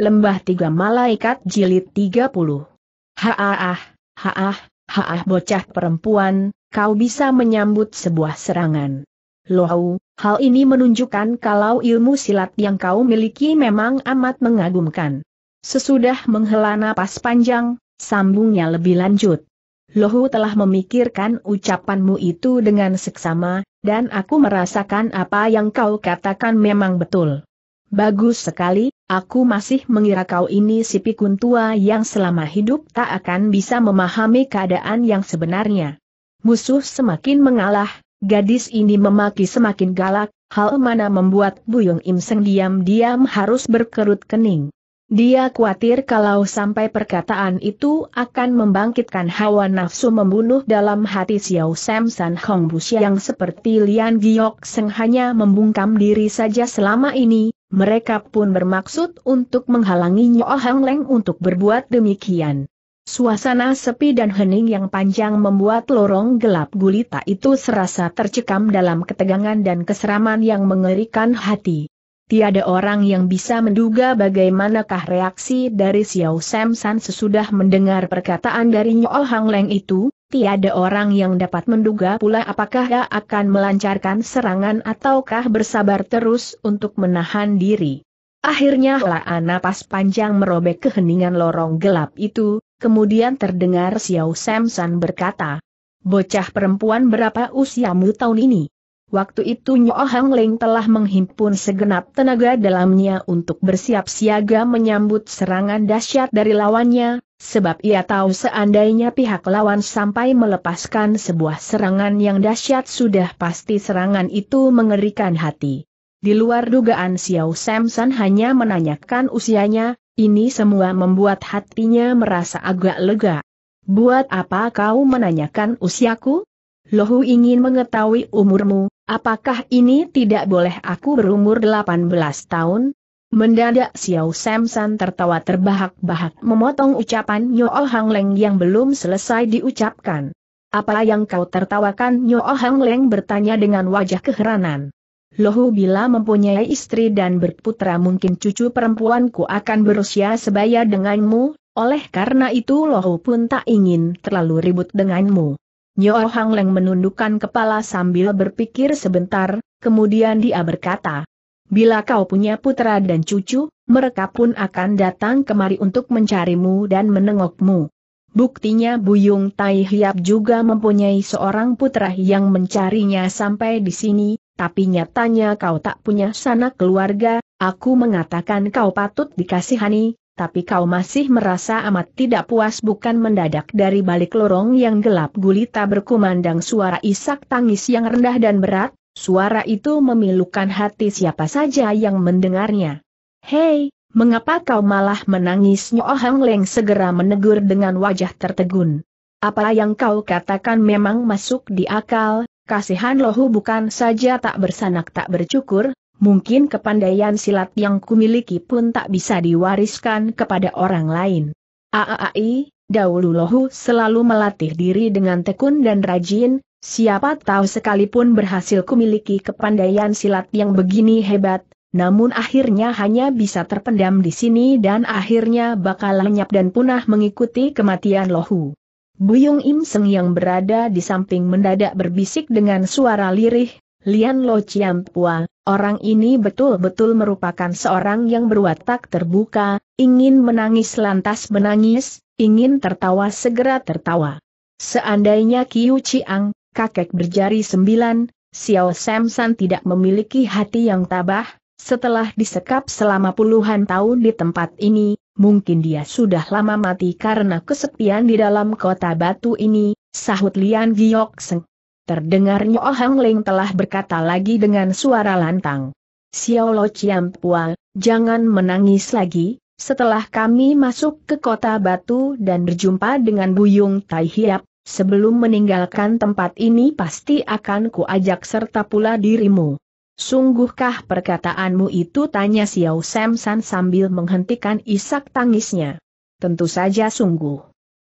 Lembah Tiga Malaikat Jilid 30 Haah, haah, haah bocah perempuan, kau bisa menyambut sebuah serangan. Lohau, hal ini menunjukkan kalau ilmu silat yang kau miliki memang amat mengagumkan. Sesudah menghela napas panjang, sambungnya lebih lanjut. Lohu telah memikirkan ucapanmu itu dengan seksama, dan aku merasakan apa yang kau katakan memang betul. Bagus sekali, Aku masih mengira kau ini si pikun tua yang selama hidup tak akan bisa memahami keadaan yang sebenarnya. Musuh semakin mengalah, gadis ini memaki semakin galak, hal mana membuat Buyung Im Seng diam-diam harus berkerut kening. Dia khawatir kalau sampai perkataan itu akan membangkitkan hawa nafsu membunuh dalam hati Xiao Sam San Hong yang seperti Lian Giok Seng hanya membungkam diri saja selama ini, mereka pun bermaksud untuk menghalangi Nyo Hang Leng untuk berbuat demikian. Suasana sepi dan hening yang panjang membuat lorong gelap gulita itu serasa tercekam dalam ketegangan dan keseraman yang mengerikan hati. Tiada orang yang bisa menduga bagaimanakah reaksi dari Xiao Sam sesudah mendengar perkataan dari Nyo Hang Leng itu, tiada orang yang dapat menduga pula apakah ia akan melancarkan serangan ataukah bersabar terus untuk menahan diri. Akhirnya helaan napas panjang merobek keheningan lorong gelap itu, kemudian terdengar Xiao Samson berkata, Bocah perempuan berapa usiamu tahun ini? Waktu itu Nyo Hang Leng telah menghimpun segenap tenaga dalamnya untuk bersiap siaga menyambut serangan dahsyat dari lawannya, Sebab ia tahu seandainya pihak lawan sampai melepaskan sebuah serangan yang dahsyat sudah pasti serangan itu mengerikan hati. Di luar dugaan Xiao Samson hanya menanyakan usianya, ini semua membuat hatinya merasa agak lega. Buat apa kau menanyakan usiaku? Lohu ingin mengetahui umurmu, apakah ini tidak boleh aku berumur 18 tahun? Mendadak Xiao Samsan tertawa terbahak-bahak memotong ucapan Nyo Oh Hang Leng yang belum selesai diucapkan. Apa yang kau tertawakan Nyo Oh Hang Leng bertanya dengan wajah keheranan. Lohu bila mempunyai istri dan berputra mungkin cucu perempuanku akan berusia sebaya denganmu, oleh karena itu Lohu pun tak ingin terlalu ribut denganmu. Nyo Oh Hang Leng menundukkan kepala sambil berpikir sebentar, kemudian dia berkata, Bila kau punya putra dan cucu, mereka pun akan datang kemari untuk mencarimu dan menengokmu. Buktinya Buyung Tai Hiap juga mempunyai seorang putra yang mencarinya sampai di sini, tapi nyatanya kau tak punya sanak keluarga, aku mengatakan kau patut dikasihani, tapi kau masih merasa amat tidak puas bukan mendadak dari balik lorong yang gelap gulita berkumandang suara isak tangis yang rendah dan berat, Suara itu memilukan hati siapa saja yang mendengarnya. Hei, mengapa kau malah menangis Nyo Hang Leng segera menegur dengan wajah tertegun. Apa yang kau katakan memang masuk di akal, kasihan lohu bukan saja tak bersanak tak bercukur, mungkin kepandaian silat yang kumiliki pun tak bisa diwariskan kepada orang lain. Aai, dahulu lohu selalu melatih diri dengan tekun dan rajin, Siapa tahu sekalipun berhasil kumiliki kepandaian silat yang begini hebat, namun akhirnya hanya bisa terpendam di sini dan akhirnya bakal lenyap dan punah mengikuti kematian Lohu. Buyung Im Seng yang berada di samping mendadak berbisik dengan suara lirih, Lian Lo Chiam Pua, orang ini betul-betul merupakan seorang yang berwatak terbuka, ingin menangis lantas menangis, ingin tertawa segera tertawa. Seandainya Kiu Chiang, kakek berjari sembilan, Xiao Samsan tidak memiliki hati yang tabah, setelah disekap selama puluhan tahun di tempat ini, mungkin dia sudah lama mati karena kesepian di dalam kota batu ini, sahut Lian Giok Seng. Terdengar Nyo Hang Ling telah berkata lagi dengan suara lantang. Xiao Lo Chiam Pua, jangan menangis lagi, setelah kami masuk ke kota batu dan berjumpa dengan Buyung Tai Hiap, Sebelum meninggalkan tempat ini pasti akan kuajak serta pula dirimu. Sungguhkah perkataanmu itu tanya Xiao San sambil menghentikan isak tangisnya. Tentu saja sungguh.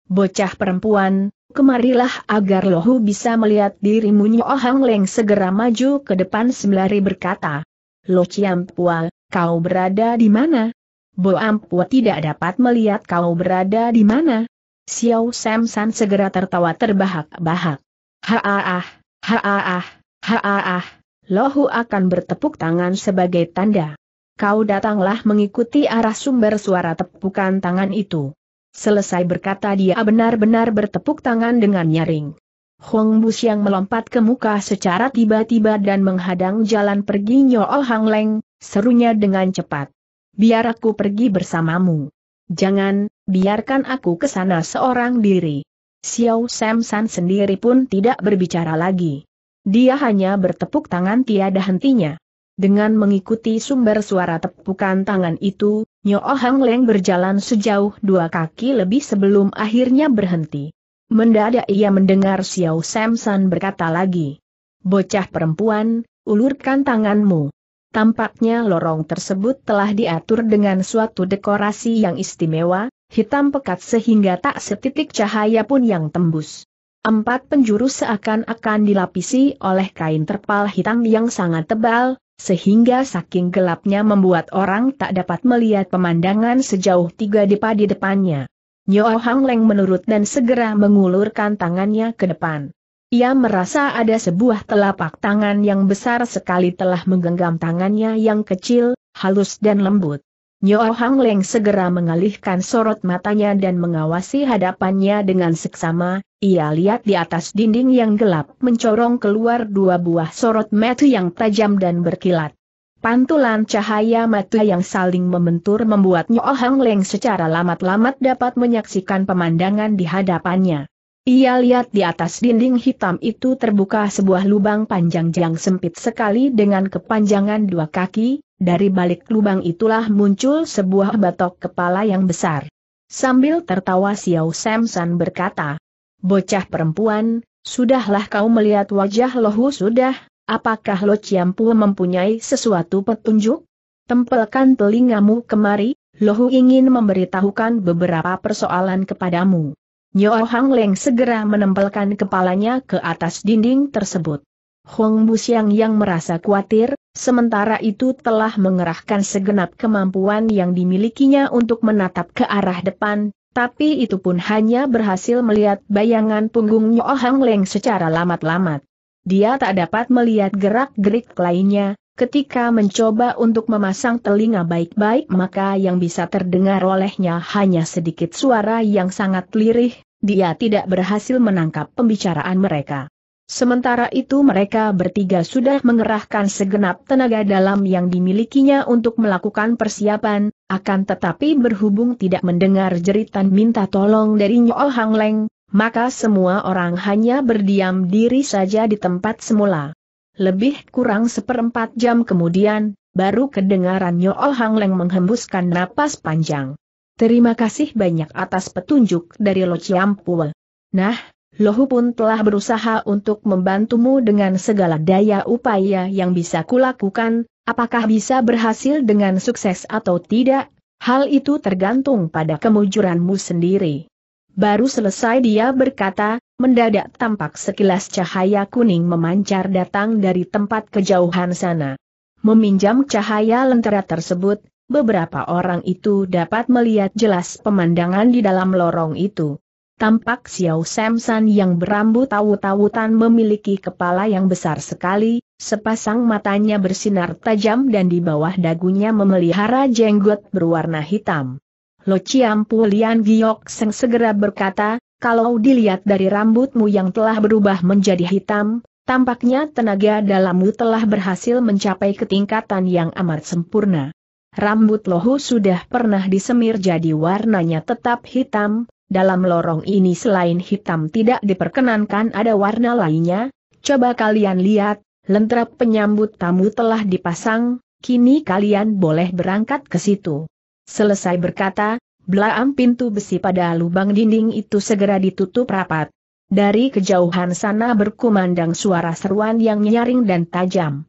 Bocah perempuan, kemarilah agar lohu bisa melihat dirimu Nyo Hang Leng segera maju ke depan sembari berkata. Lo Pua, kau berada di mana? Bo Ampua tidak dapat melihat kau berada di mana. Xiao Sam segera tertawa terbahak-bahak. Haaah, haaah, haaah, Lohu akan bertepuk tangan sebagai tanda. Kau datanglah mengikuti arah sumber suara tepukan tangan itu. Selesai berkata dia benar-benar bertepuk tangan dengan nyaring. Hong Bus yang melompat ke muka secara tiba-tiba dan menghadang jalan pergi Nyo Hang Leng, serunya dengan cepat. Biar aku pergi bersamamu. Jangan, biarkan aku ke sana seorang diri. Xiao Sam San sendiri pun tidak berbicara lagi. Dia hanya bertepuk tangan tiada hentinya. Dengan mengikuti sumber suara tepukan tangan itu, Nyo Hang Leng berjalan sejauh dua kaki lebih sebelum akhirnya berhenti. Mendadak ia mendengar Xiao Sam San berkata lagi. Bocah perempuan, ulurkan tanganmu. Tampaknya lorong tersebut telah diatur dengan suatu dekorasi yang istimewa, hitam pekat sehingga tak setitik cahaya pun yang tembus. Empat penjuru seakan-akan dilapisi oleh kain terpal hitam yang sangat tebal, sehingga saking gelapnya membuat orang tak dapat melihat pemandangan sejauh tiga depa di depannya. Nyo Hang Leng menurut dan segera mengulurkan tangannya ke depan. Ia merasa ada sebuah telapak tangan yang besar sekali telah menggenggam tangannya yang kecil, halus dan lembut. Nyo Hang Leng segera mengalihkan sorot matanya dan mengawasi hadapannya dengan seksama, ia lihat di atas dinding yang gelap mencorong keluar dua buah sorot mata yang tajam dan berkilat. Pantulan cahaya mata yang saling membentur membuat Nyo Hang Leng secara lamat-lamat dapat menyaksikan pemandangan di hadapannya. Ia lihat di atas dinding hitam itu terbuka sebuah lubang panjang yang sempit sekali dengan kepanjangan dua kaki, dari balik lubang itulah muncul sebuah batok kepala yang besar. Sambil tertawa Xiao Samson berkata, Bocah perempuan, sudahlah kau melihat wajah lohu sudah, apakah lo Ciampu mempunyai sesuatu petunjuk? Tempelkan telingamu kemari, lohu ingin memberitahukan beberapa persoalan kepadamu. Nyo Hang Leng segera menempelkan kepalanya ke atas dinding tersebut. Hong Bu yang merasa khawatir, sementara itu telah mengerahkan segenap kemampuan yang dimilikinya untuk menatap ke arah depan, tapi itu pun hanya berhasil melihat bayangan punggung Nyo Hang Leng secara lamat-lamat. Dia tak dapat melihat gerak-gerik lainnya, Ketika mencoba untuk memasang telinga baik-baik maka yang bisa terdengar olehnya hanya sedikit suara yang sangat lirih, dia tidak berhasil menangkap pembicaraan mereka. Sementara itu mereka bertiga sudah mengerahkan segenap tenaga dalam yang dimilikinya untuk melakukan persiapan, akan tetapi berhubung tidak mendengar jeritan minta tolong dari Nyuol Hang Leng, maka semua orang hanya berdiam diri saja di tempat semula. Lebih kurang seperempat jam kemudian, baru kedengaran Nyo Hang Leng menghembuskan napas panjang. Terima kasih banyak atas petunjuk dari Lo Chiampue. Nah, Lohu pun telah berusaha untuk membantumu dengan segala daya upaya yang bisa kulakukan, apakah bisa berhasil dengan sukses atau tidak, hal itu tergantung pada kemujuranmu sendiri. Baru selesai dia berkata, mendadak tampak sekilas cahaya kuning memancar datang dari tempat kejauhan sana. Meminjam cahaya lentera tersebut, beberapa orang itu dapat melihat jelas pemandangan di dalam lorong itu. Tampak Xiao Samson yang berambut tawu-tawutan memiliki kepala yang besar sekali, sepasang matanya bersinar tajam dan di bawah dagunya memelihara jenggot berwarna hitam. Lo Chiampu Lian Giok Seng segera berkata, kalau dilihat dari rambutmu yang telah berubah menjadi hitam, tampaknya tenaga dalammu telah berhasil mencapai ketingkatan yang amat sempurna. Rambut lohu sudah pernah disemir jadi warnanya tetap hitam, dalam lorong ini selain hitam tidak diperkenankan ada warna lainnya, coba kalian lihat, Lentera penyambut tamu telah dipasang, kini kalian boleh berangkat ke situ. Selesai berkata, Belaam pintu besi pada lubang dinding itu segera ditutup rapat. Dari kejauhan sana berkumandang suara seruan yang nyaring dan tajam.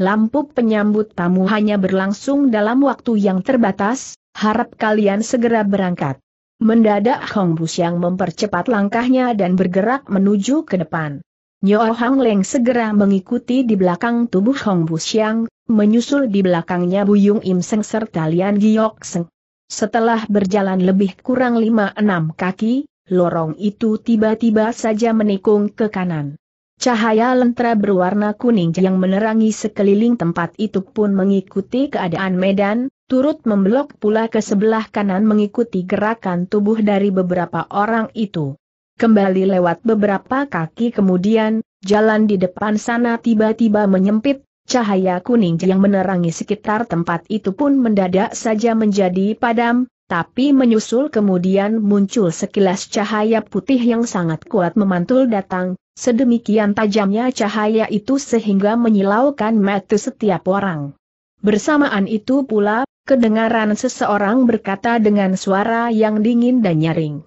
Lampu penyambut tamu hanya berlangsung dalam waktu yang terbatas, harap kalian segera berangkat. Mendadak Hong Bus yang mempercepat langkahnya dan bergerak menuju ke depan. Nyo Hang Leng segera mengikuti di belakang tubuh Hong Bus yang, menyusul di belakangnya Buyung Im Seng serta Lian Giok Seng. Setelah berjalan lebih kurang lima-enam kaki, lorong itu tiba-tiba saja menikung ke kanan. Cahaya lentera berwarna kuning yang menerangi sekeliling tempat itu pun mengikuti keadaan medan, turut memblok pula ke sebelah kanan mengikuti gerakan tubuh dari beberapa orang itu. Kembali lewat beberapa kaki kemudian, jalan di depan sana tiba-tiba menyempit, Cahaya kuning yang menerangi sekitar tempat itu pun mendadak saja menjadi padam, tapi menyusul kemudian muncul sekilas cahaya putih yang sangat kuat memantul datang, sedemikian tajamnya cahaya itu sehingga menyilaukan mata setiap orang. Bersamaan itu pula, kedengaran seseorang berkata dengan suara yang dingin dan nyaring.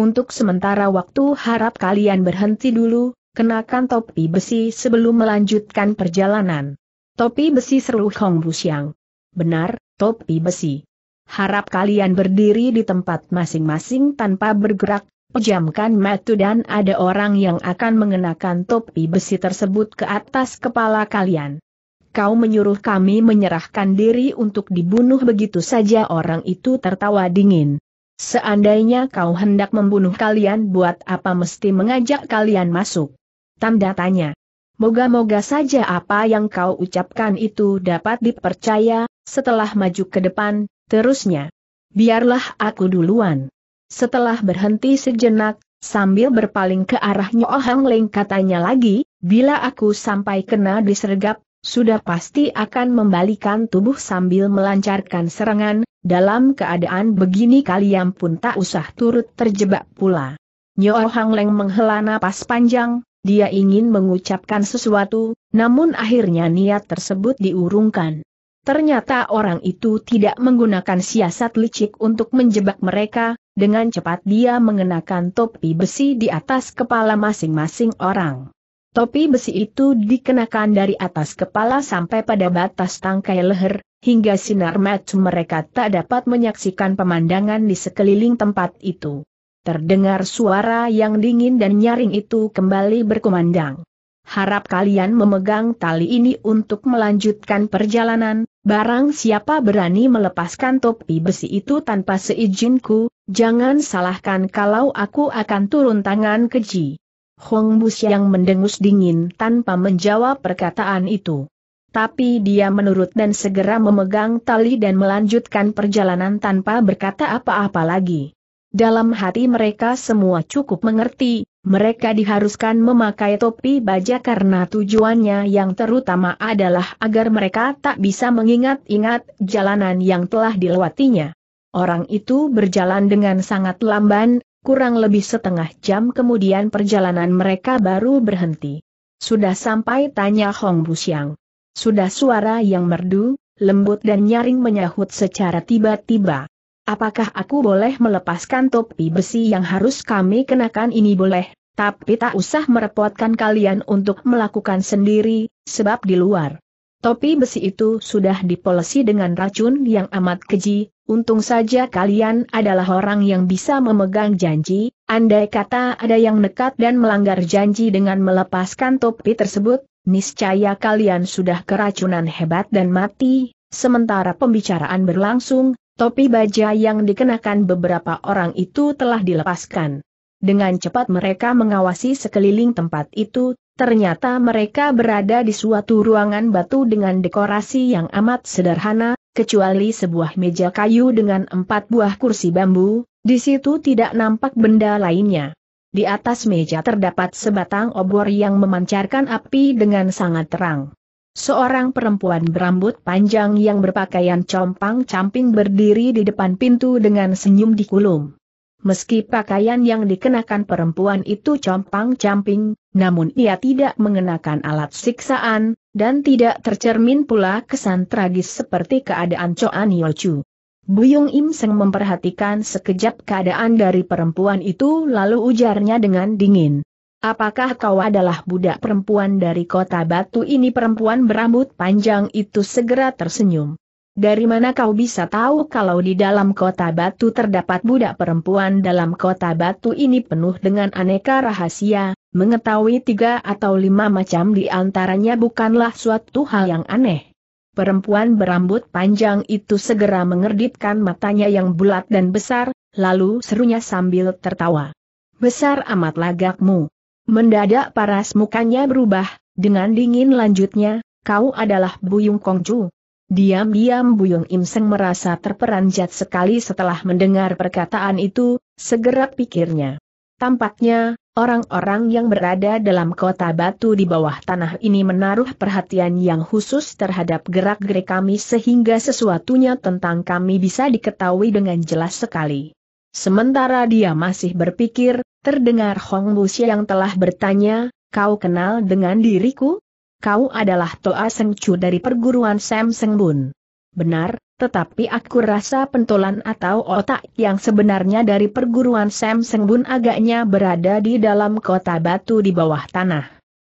Untuk sementara waktu harap kalian berhenti dulu, kenakan topi besi sebelum melanjutkan perjalanan. Topi besi seru Hong Busyang. Benar, topi besi. Harap kalian berdiri di tempat masing-masing tanpa bergerak, pejamkan mata dan ada orang yang akan mengenakan topi besi tersebut ke atas kepala kalian. Kau menyuruh kami menyerahkan diri untuk dibunuh begitu saja orang itu tertawa dingin. Seandainya kau hendak membunuh kalian buat apa mesti mengajak kalian masuk? Tanda tanya. Moga-moga saja apa yang kau ucapkan itu dapat dipercaya, setelah maju ke depan, terusnya. Biarlah aku duluan. Setelah berhenti sejenak, sambil berpaling ke arah Nyoh Hang Leng katanya lagi, bila aku sampai kena disergap, sudah pasti akan membalikan tubuh sambil melancarkan serangan, dalam keadaan begini kalian pun tak usah turut terjebak pula. Nyoh Hang Leng menghela napas panjang, dia ingin mengucapkan sesuatu, namun akhirnya niat tersebut diurungkan. Ternyata orang itu tidak menggunakan siasat licik untuk menjebak mereka, dengan cepat dia mengenakan topi besi di atas kepala masing-masing orang. Topi besi itu dikenakan dari atas kepala sampai pada batas tangkai leher, hingga sinar mata mereka tak dapat menyaksikan pemandangan di sekeliling tempat itu. Terdengar suara yang dingin dan nyaring itu kembali berkumandang. Harap kalian memegang tali ini untuk melanjutkan perjalanan, barang siapa berani melepaskan topi besi itu tanpa seizinku, jangan salahkan kalau aku akan turun tangan keji. Hong Bus yang mendengus dingin tanpa menjawab perkataan itu. Tapi dia menurut dan segera memegang tali dan melanjutkan perjalanan tanpa berkata apa-apa lagi. Dalam hati mereka semua cukup mengerti, mereka diharuskan memakai topi baja karena tujuannya yang terutama adalah agar mereka tak bisa mengingat-ingat jalanan yang telah dilewatinya. Orang itu berjalan dengan sangat lamban, kurang lebih setengah jam kemudian perjalanan mereka baru berhenti. Sudah sampai tanya Hong Siang. Sudah suara yang merdu, lembut dan nyaring menyahut secara tiba-tiba. Apakah aku boleh melepaskan topi besi yang harus kami kenakan ini boleh, tapi tak usah merepotkan kalian untuk melakukan sendiri, sebab di luar. Topi besi itu sudah dipolesi dengan racun yang amat keji, untung saja kalian adalah orang yang bisa memegang janji, andai kata ada yang nekat dan melanggar janji dengan melepaskan topi tersebut, niscaya kalian sudah keracunan hebat dan mati, sementara pembicaraan berlangsung, Topi baja yang dikenakan beberapa orang itu telah dilepaskan. Dengan cepat mereka mengawasi sekeliling tempat itu, ternyata mereka berada di suatu ruangan batu dengan dekorasi yang amat sederhana, kecuali sebuah meja kayu dengan empat buah kursi bambu, di situ tidak nampak benda lainnya. Di atas meja terdapat sebatang obor yang memancarkan api dengan sangat terang. Seorang perempuan berambut panjang yang berpakaian compang-camping berdiri di depan pintu dengan senyum di kulum. Meski pakaian yang dikenakan perempuan itu compang-camping, namun ia tidak mengenakan alat siksaan, dan tidak tercermin pula kesan tragis seperti keadaan Choan Yochu. Buyung Im Seng memperhatikan sekejap keadaan dari perempuan itu lalu ujarnya dengan dingin. Apakah kau adalah budak perempuan dari kota batu ini perempuan berambut panjang itu segera tersenyum. Dari mana kau bisa tahu kalau di dalam kota batu terdapat budak perempuan dalam kota batu ini penuh dengan aneka rahasia, mengetahui tiga atau lima macam di antaranya bukanlah suatu hal yang aneh. Perempuan berambut panjang itu segera mengerdipkan matanya yang bulat dan besar, lalu serunya sambil tertawa. Besar amat lagakmu. Mendadak paras mukanya berubah, dengan dingin lanjutnya, kau adalah Buyung Kongju. Diam-diam Buyung Imseng merasa terperanjat sekali setelah mendengar perkataan itu, segera pikirnya. Tampaknya, orang-orang yang berada dalam kota batu di bawah tanah ini menaruh perhatian yang khusus terhadap gerak-gerik kami sehingga sesuatunya tentang kami bisa diketahui dengan jelas sekali. Sementara dia masih berpikir, Terdengar Hong Busi yang telah bertanya, kau kenal dengan diriku? Kau adalah Toa Seng Chu dari perguruan Sam Seng Bun. Benar, tetapi aku rasa pentolan atau otak yang sebenarnya dari perguruan Sam Seng Bun agaknya berada di dalam kota batu di bawah tanah.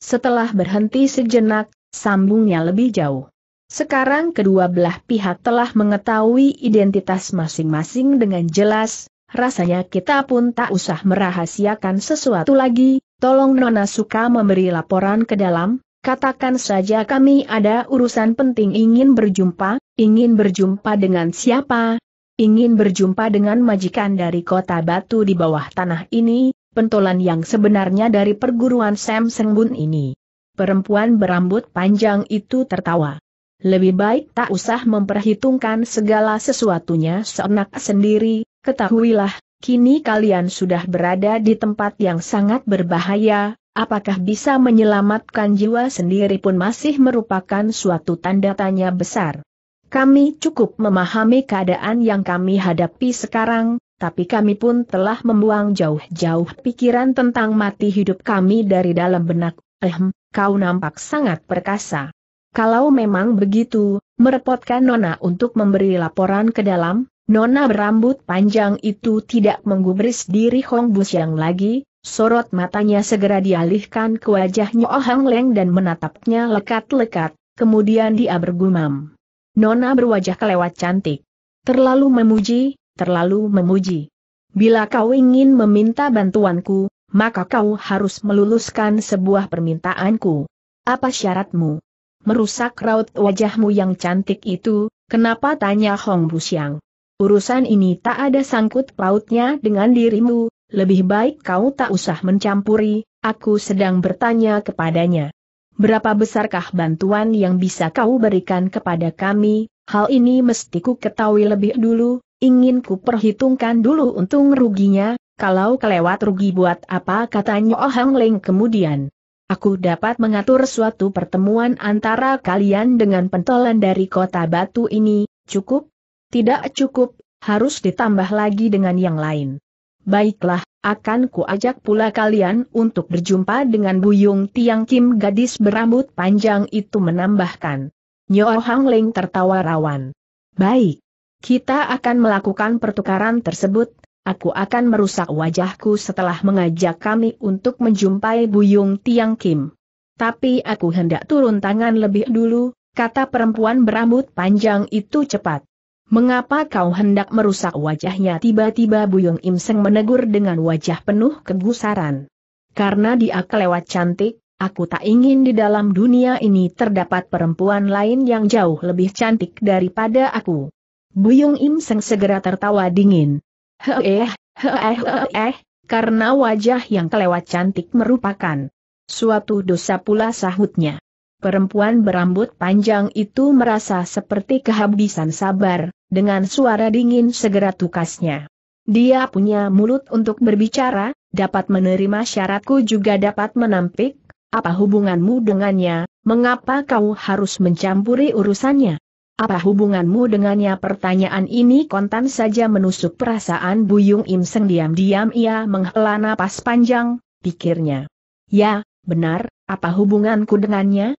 Setelah berhenti sejenak, sambungnya lebih jauh. Sekarang kedua belah pihak telah mengetahui identitas masing-masing dengan jelas, Rasanya kita pun tak usah merahasiakan sesuatu lagi, tolong Nona suka memberi laporan ke dalam, katakan saja kami ada urusan penting ingin berjumpa, ingin berjumpa dengan siapa, ingin berjumpa dengan majikan dari kota batu di bawah tanah ini, pentolan yang sebenarnya dari perguruan Sam Sengbun ini. Perempuan berambut panjang itu tertawa. Lebih baik tak usah memperhitungkan segala sesuatunya seenak sendiri, Ketahuilah, kini kalian sudah berada di tempat yang sangat berbahaya, apakah bisa menyelamatkan jiwa sendiri pun masih merupakan suatu tanda tanya besar. Kami cukup memahami keadaan yang kami hadapi sekarang, tapi kami pun telah membuang jauh-jauh pikiran tentang mati hidup kami dari dalam benak, Ehm, kau nampak sangat perkasa. Kalau memang begitu, merepotkan Nona untuk memberi laporan ke dalam, Nona berambut panjang itu tidak menggubris diri Hong Busyang lagi, sorot matanya segera dialihkan ke wajahnya Oh Hang Leng dan menatapnya lekat-lekat, kemudian dia bergumam. Nona berwajah kelewat cantik. Terlalu memuji, terlalu memuji. Bila kau ingin meminta bantuanku, maka kau harus meluluskan sebuah permintaanku. Apa syaratmu? Merusak raut wajahmu yang cantik itu, kenapa tanya Hong Busyang? Urusan ini tak ada sangkut pautnya dengan dirimu, lebih baik kau tak usah mencampuri, aku sedang bertanya kepadanya. Berapa besarkah bantuan yang bisa kau berikan kepada kami? Hal ini mesti ku ketahui lebih dulu, ingin ku perhitungkan dulu untung ruginya, kalau kelewat rugi buat apa katanya Oh Hang Leng kemudian. Aku dapat mengatur suatu pertemuan antara kalian dengan pentolan dari kota batu ini, cukup, tidak cukup, harus ditambah lagi dengan yang lain. Baiklah, akan kuajak pula kalian untuk berjumpa dengan Buyung Tiang Kim gadis berambut panjang itu menambahkan. Nyo Hang Ling tertawa rawan. Baik. Kita akan melakukan pertukaran tersebut, aku akan merusak wajahku setelah mengajak kami untuk menjumpai Buyung Tiang Kim. Tapi aku hendak turun tangan lebih dulu, kata perempuan berambut panjang itu cepat. Mengapa kau hendak merusak wajahnya? Tiba-tiba Buyung Im Seng menegur dengan wajah penuh kegusaran. Karena dia kelewat cantik, aku tak ingin di dalam dunia ini terdapat perempuan lain yang jauh lebih cantik daripada aku. Buyung Im Seng segera tertawa dingin. Eh, heeh, eh, eh, karena wajah yang kelewat cantik merupakan suatu dosa pula sahutnya. Perempuan berambut panjang itu merasa seperti kehabisan sabar, dengan suara dingin segera tukasnya. Dia punya mulut untuk berbicara, dapat menerima syaratku juga dapat menampik, apa hubunganmu dengannya, mengapa kau harus mencampuri urusannya? Apa hubunganmu dengannya? Pertanyaan ini kontan saja menusuk perasaan Buyung Im Seng diam-diam ia menghela napas panjang, pikirnya. Ya, benar, apa hubunganku dengannya?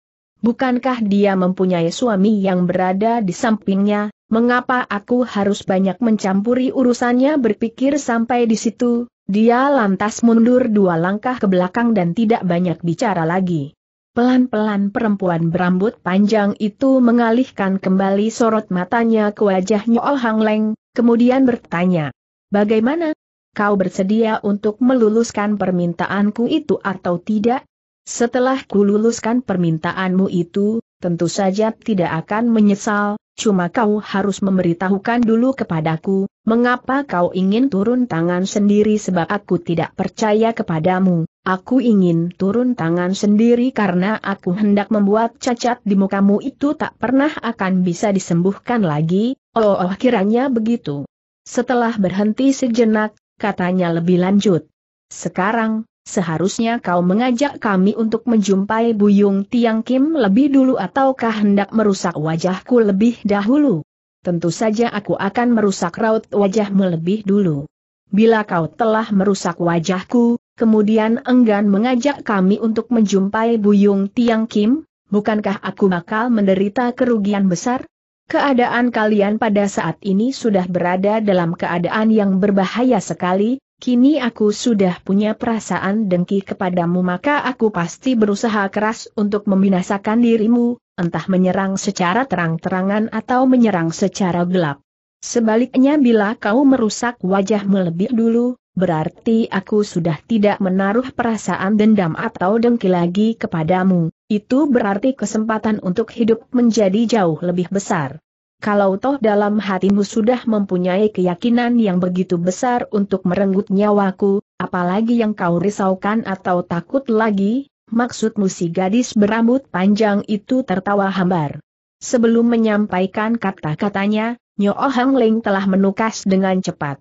Bukankah dia mempunyai suami yang berada di sampingnya, mengapa aku harus banyak mencampuri urusannya berpikir sampai di situ, dia lantas mundur dua langkah ke belakang dan tidak banyak bicara lagi. Pelan-pelan perempuan berambut panjang itu mengalihkan kembali sorot matanya ke wajahnya Oh Hang Leng, kemudian bertanya, Bagaimana? Kau bersedia untuk meluluskan permintaanku itu atau tidak? Setelah kululuskan permintaanmu itu, tentu saja tidak akan menyesal, cuma kau harus memberitahukan dulu kepadaku, mengapa kau ingin turun tangan sendiri sebab aku tidak percaya kepadamu, aku ingin turun tangan sendiri karena aku hendak membuat cacat di mukamu itu tak pernah akan bisa disembuhkan lagi, oh, oh kiranya begitu. Setelah berhenti sejenak, katanya lebih lanjut. Sekarang, Seharusnya kau mengajak kami untuk menjumpai Buyung Tiang Kim lebih dulu ataukah hendak merusak wajahku lebih dahulu? Tentu saja aku akan merusak raut wajahmu lebih dulu. Bila kau telah merusak wajahku, kemudian enggan mengajak kami untuk menjumpai Buyung Tiang Kim, bukankah aku bakal menderita kerugian besar? Keadaan kalian pada saat ini sudah berada dalam keadaan yang berbahaya sekali, kini aku sudah punya perasaan dengki kepadamu maka aku pasti berusaha keras untuk membinasakan dirimu, entah menyerang secara terang-terangan atau menyerang secara gelap. Sebaliknya bila kau merusak wajahmu lebih dulu, berarti aku sudah tidak menaruh perasaan dendam atau dengki lagi kepadamu, itu berarti kesempatan untuk hidup menjadi jauh lebih besar kalau toh dalam hatimu sudah mempunyai keyakinan yang begitu besar untuk merenggut nyawaku, apalagi yang kau risaukan atau takut lagi, maksudmu si gadis berambut panjang itu tertawa hambar. Sebelum menyampaikan kata-katanya, Nyo Hang Ling telah menukas dengan cepat.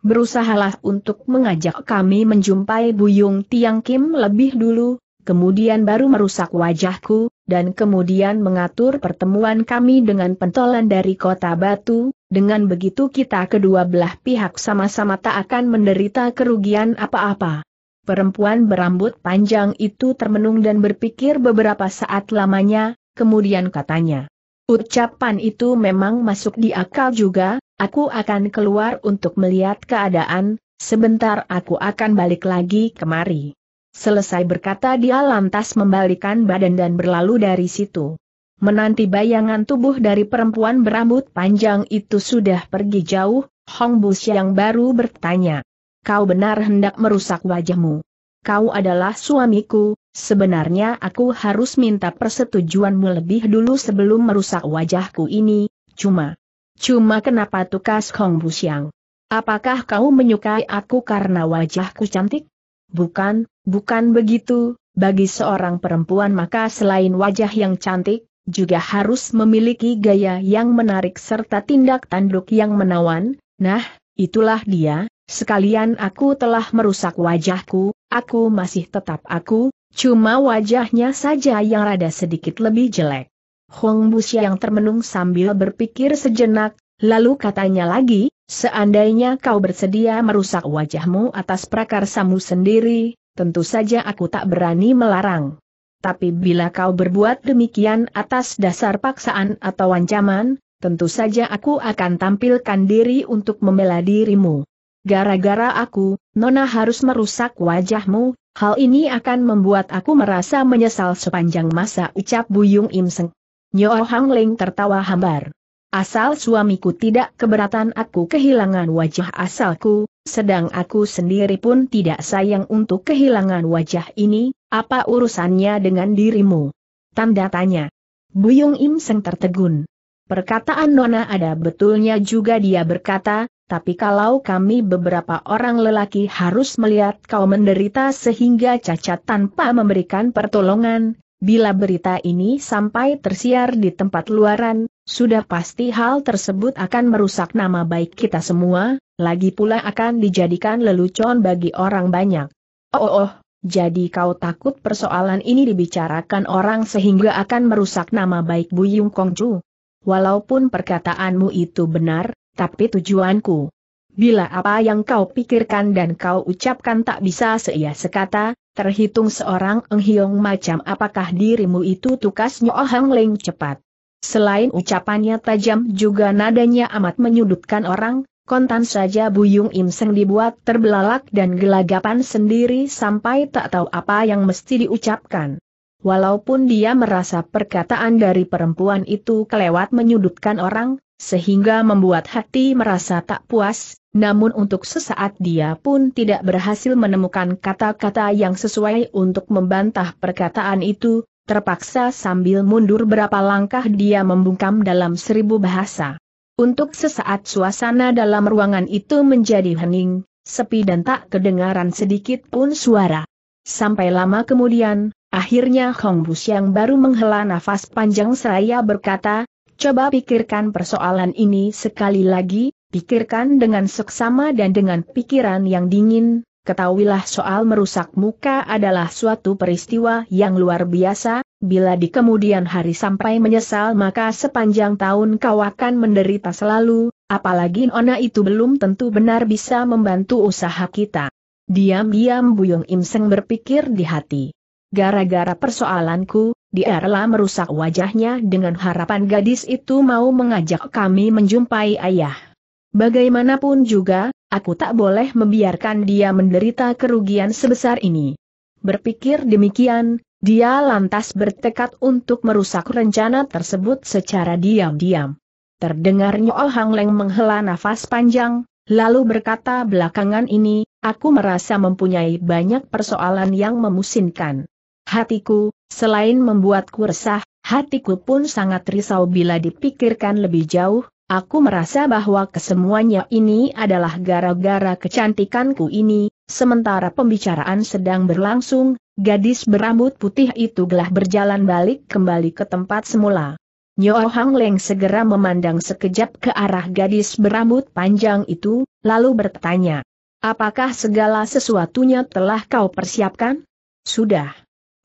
Berusahalah untuk mengajak kami menjumpai Buyung Tiang Kim lebih dulu, kemudian baru merusak wajahku, dan kemudian mengatur pertemuan kami dengan pentolan dari kota Batu, dengan begitu kita kedua belah pihak sama-sama tak akan menderita kerugian apa-apa. Perempuan berambut panjang itu termenung dan berpikir beberapa saat lamanya, kemudian katanya. Ucapan itu memang masuk di akal juga, aku akan keluar untuk melihat keadaan, sebentar aku akan balik lagi kemari. Selesai berkata dia lantas membalikan badan dan berlalu dari situ. Menanti bayangan tubuh dari perempuan berambut panjang itu sudah pergi jauh, Hong Bus yang baru bertanya. Kau benar hendak merusak wajahmu. Kau adalah suamiku, sebenarnya aku harus minta persetujuanmu lebih dulu sebelum merusak wajahku ini, cuma. Cuma kenapa tukas Hong Bus yang? Apakah kau menyukai aku karena wajahku cantik? Bukan, bukan begitu, bagi seorang perempuan maka selain wajah yang cantik, juga harus memiliki gaya yang menarik serta tindak tanduk yang menawan, nah, itulah dia, sekalian aku telah merusak wajahku, aku masih tetap aku, cuma wajahnya saja yang rada sedikit lebih jelek. Hong Busia yang termenung sambil berpikir sejenak, Lalu katanya lagi, seandainya kau bersedia merusak wajahmu atas prakarsamu sendiri, tentu saja aku tak berani melarang. Tapi bila kau berbuat demikian atas dasar paksaan atau ancaman, tentu saja aku akan tampilkan diri untuk membela dirimu. Gara-gara aku, Nona harus merusak wajahmu, hal ini akan membuat aku merasa menyesal sepanjang masa ucap Buyung Imseng. Nyo Hang Ling tertawa hambar. Asal suamiku tidak keberatan aku kehilangan wajah asalku, sedang aku sendiri pun tidak sayang untuk kehilangan wajah ini, apa urusannya dengan dirimu? Tanda tanya. Buyung Im Seng tertegun. Perkataan Nona ada betulnya juga dia berkata, tapi kalau kami beberapa orang lelaki harus melihat kau menderita sehingga cacat tanpa memberikan pertolongan, Bila berita ini sampai tersiar di tempat luaran, sudah pasti hal tersebut akan merusak nama baik kita semua, lagi pula akan dijadikan lelucon bagi orang banyak. Oh, oh, oh jadi kau takut persoalan ini dibicarakan orang sehingga akan merusak nama baik Buyung Kongcu. Walaupun perkataanmu itu benar, tapi tujuanku Bila apa yang kau pikirkan dan kau ucapkan tak bisa seia sekata, terhitung seorang enghiong macam apakah dirimu itu tukas Nyohang Leng cepat. Selain ucapannya tajam juga nadanya amat menyudutkan orang, kontan saja Buyung Im Seng dibuat terbelalak dan gelagapan sendiri sampai tak tahu apa yang mesti diucapkan. Walaupun dia merasa perkataan dari perempuan itu kelewat menyudutkan orang, sehingga membuat hati merasa tak puas, namun untuk sesaat dia pun tidak berhasil menemukan kata-kata yang sesuai untuk membantah perkataan itu, terpaksa sambil mundur berapa langkah dia membungkam dalam seribu bahasa. Untuk sesaat suasana dalam ruangan itu menjadi hening, sepi dan tak kedengaran sedikit pun suara. Sampai lama kemudian, akhirnya Hong Bus yang baru menghela nafas panjang seraya berkata, Coba pikirkan persoalan ini sekali lagi, pikirkan dengan seksama dan dengan pikiran yang dingin, ketahuilah soal merusak muka adalah suatu peristiwa yang luar biasa, bila di kemudian hari sampai menyesal maka sepanjang tahun kau akan menderita selalu, apalagi Nona itu belum tentu benar bisa membantu usaha kita. Diam-diam Buyung Im berpikir di hati. Gara-gara persoalanku, dia rela merusak wajahnya dengan harapan gadis itu mau mengajak kami menjumpai ayah. Bagaimanapun juga, aku tak boleh membiarkan dia menderita kerugian sebesar ini. Berpikir demikian, dia lantas bertekad untuk merusak rencana tersebut secara diam-diam. Terdengar Nyol Hang Leng menghela nafas panjang, lalu berkata belakangan ini, aku merasa mempunyai banyak persoalan yang memusingkan. Hatiku, selain membuatku resah, hatiku pun sangat risau bila dipikirkan lebih jauh, Aku merasa bahwa kesemuanya ini adalah gara-gara kecantikanku ini, sementara pembicaraan sedang berlangsung, gadis berambut putih itu telah berjalan balik kembali ke tempat semula. Nyo Hang Leng segera memandang sekejap ke arah gadis berambut panjang itu, lalu bertanya, Apakah segala sesuatunya telah kau persiapkan? Sudah.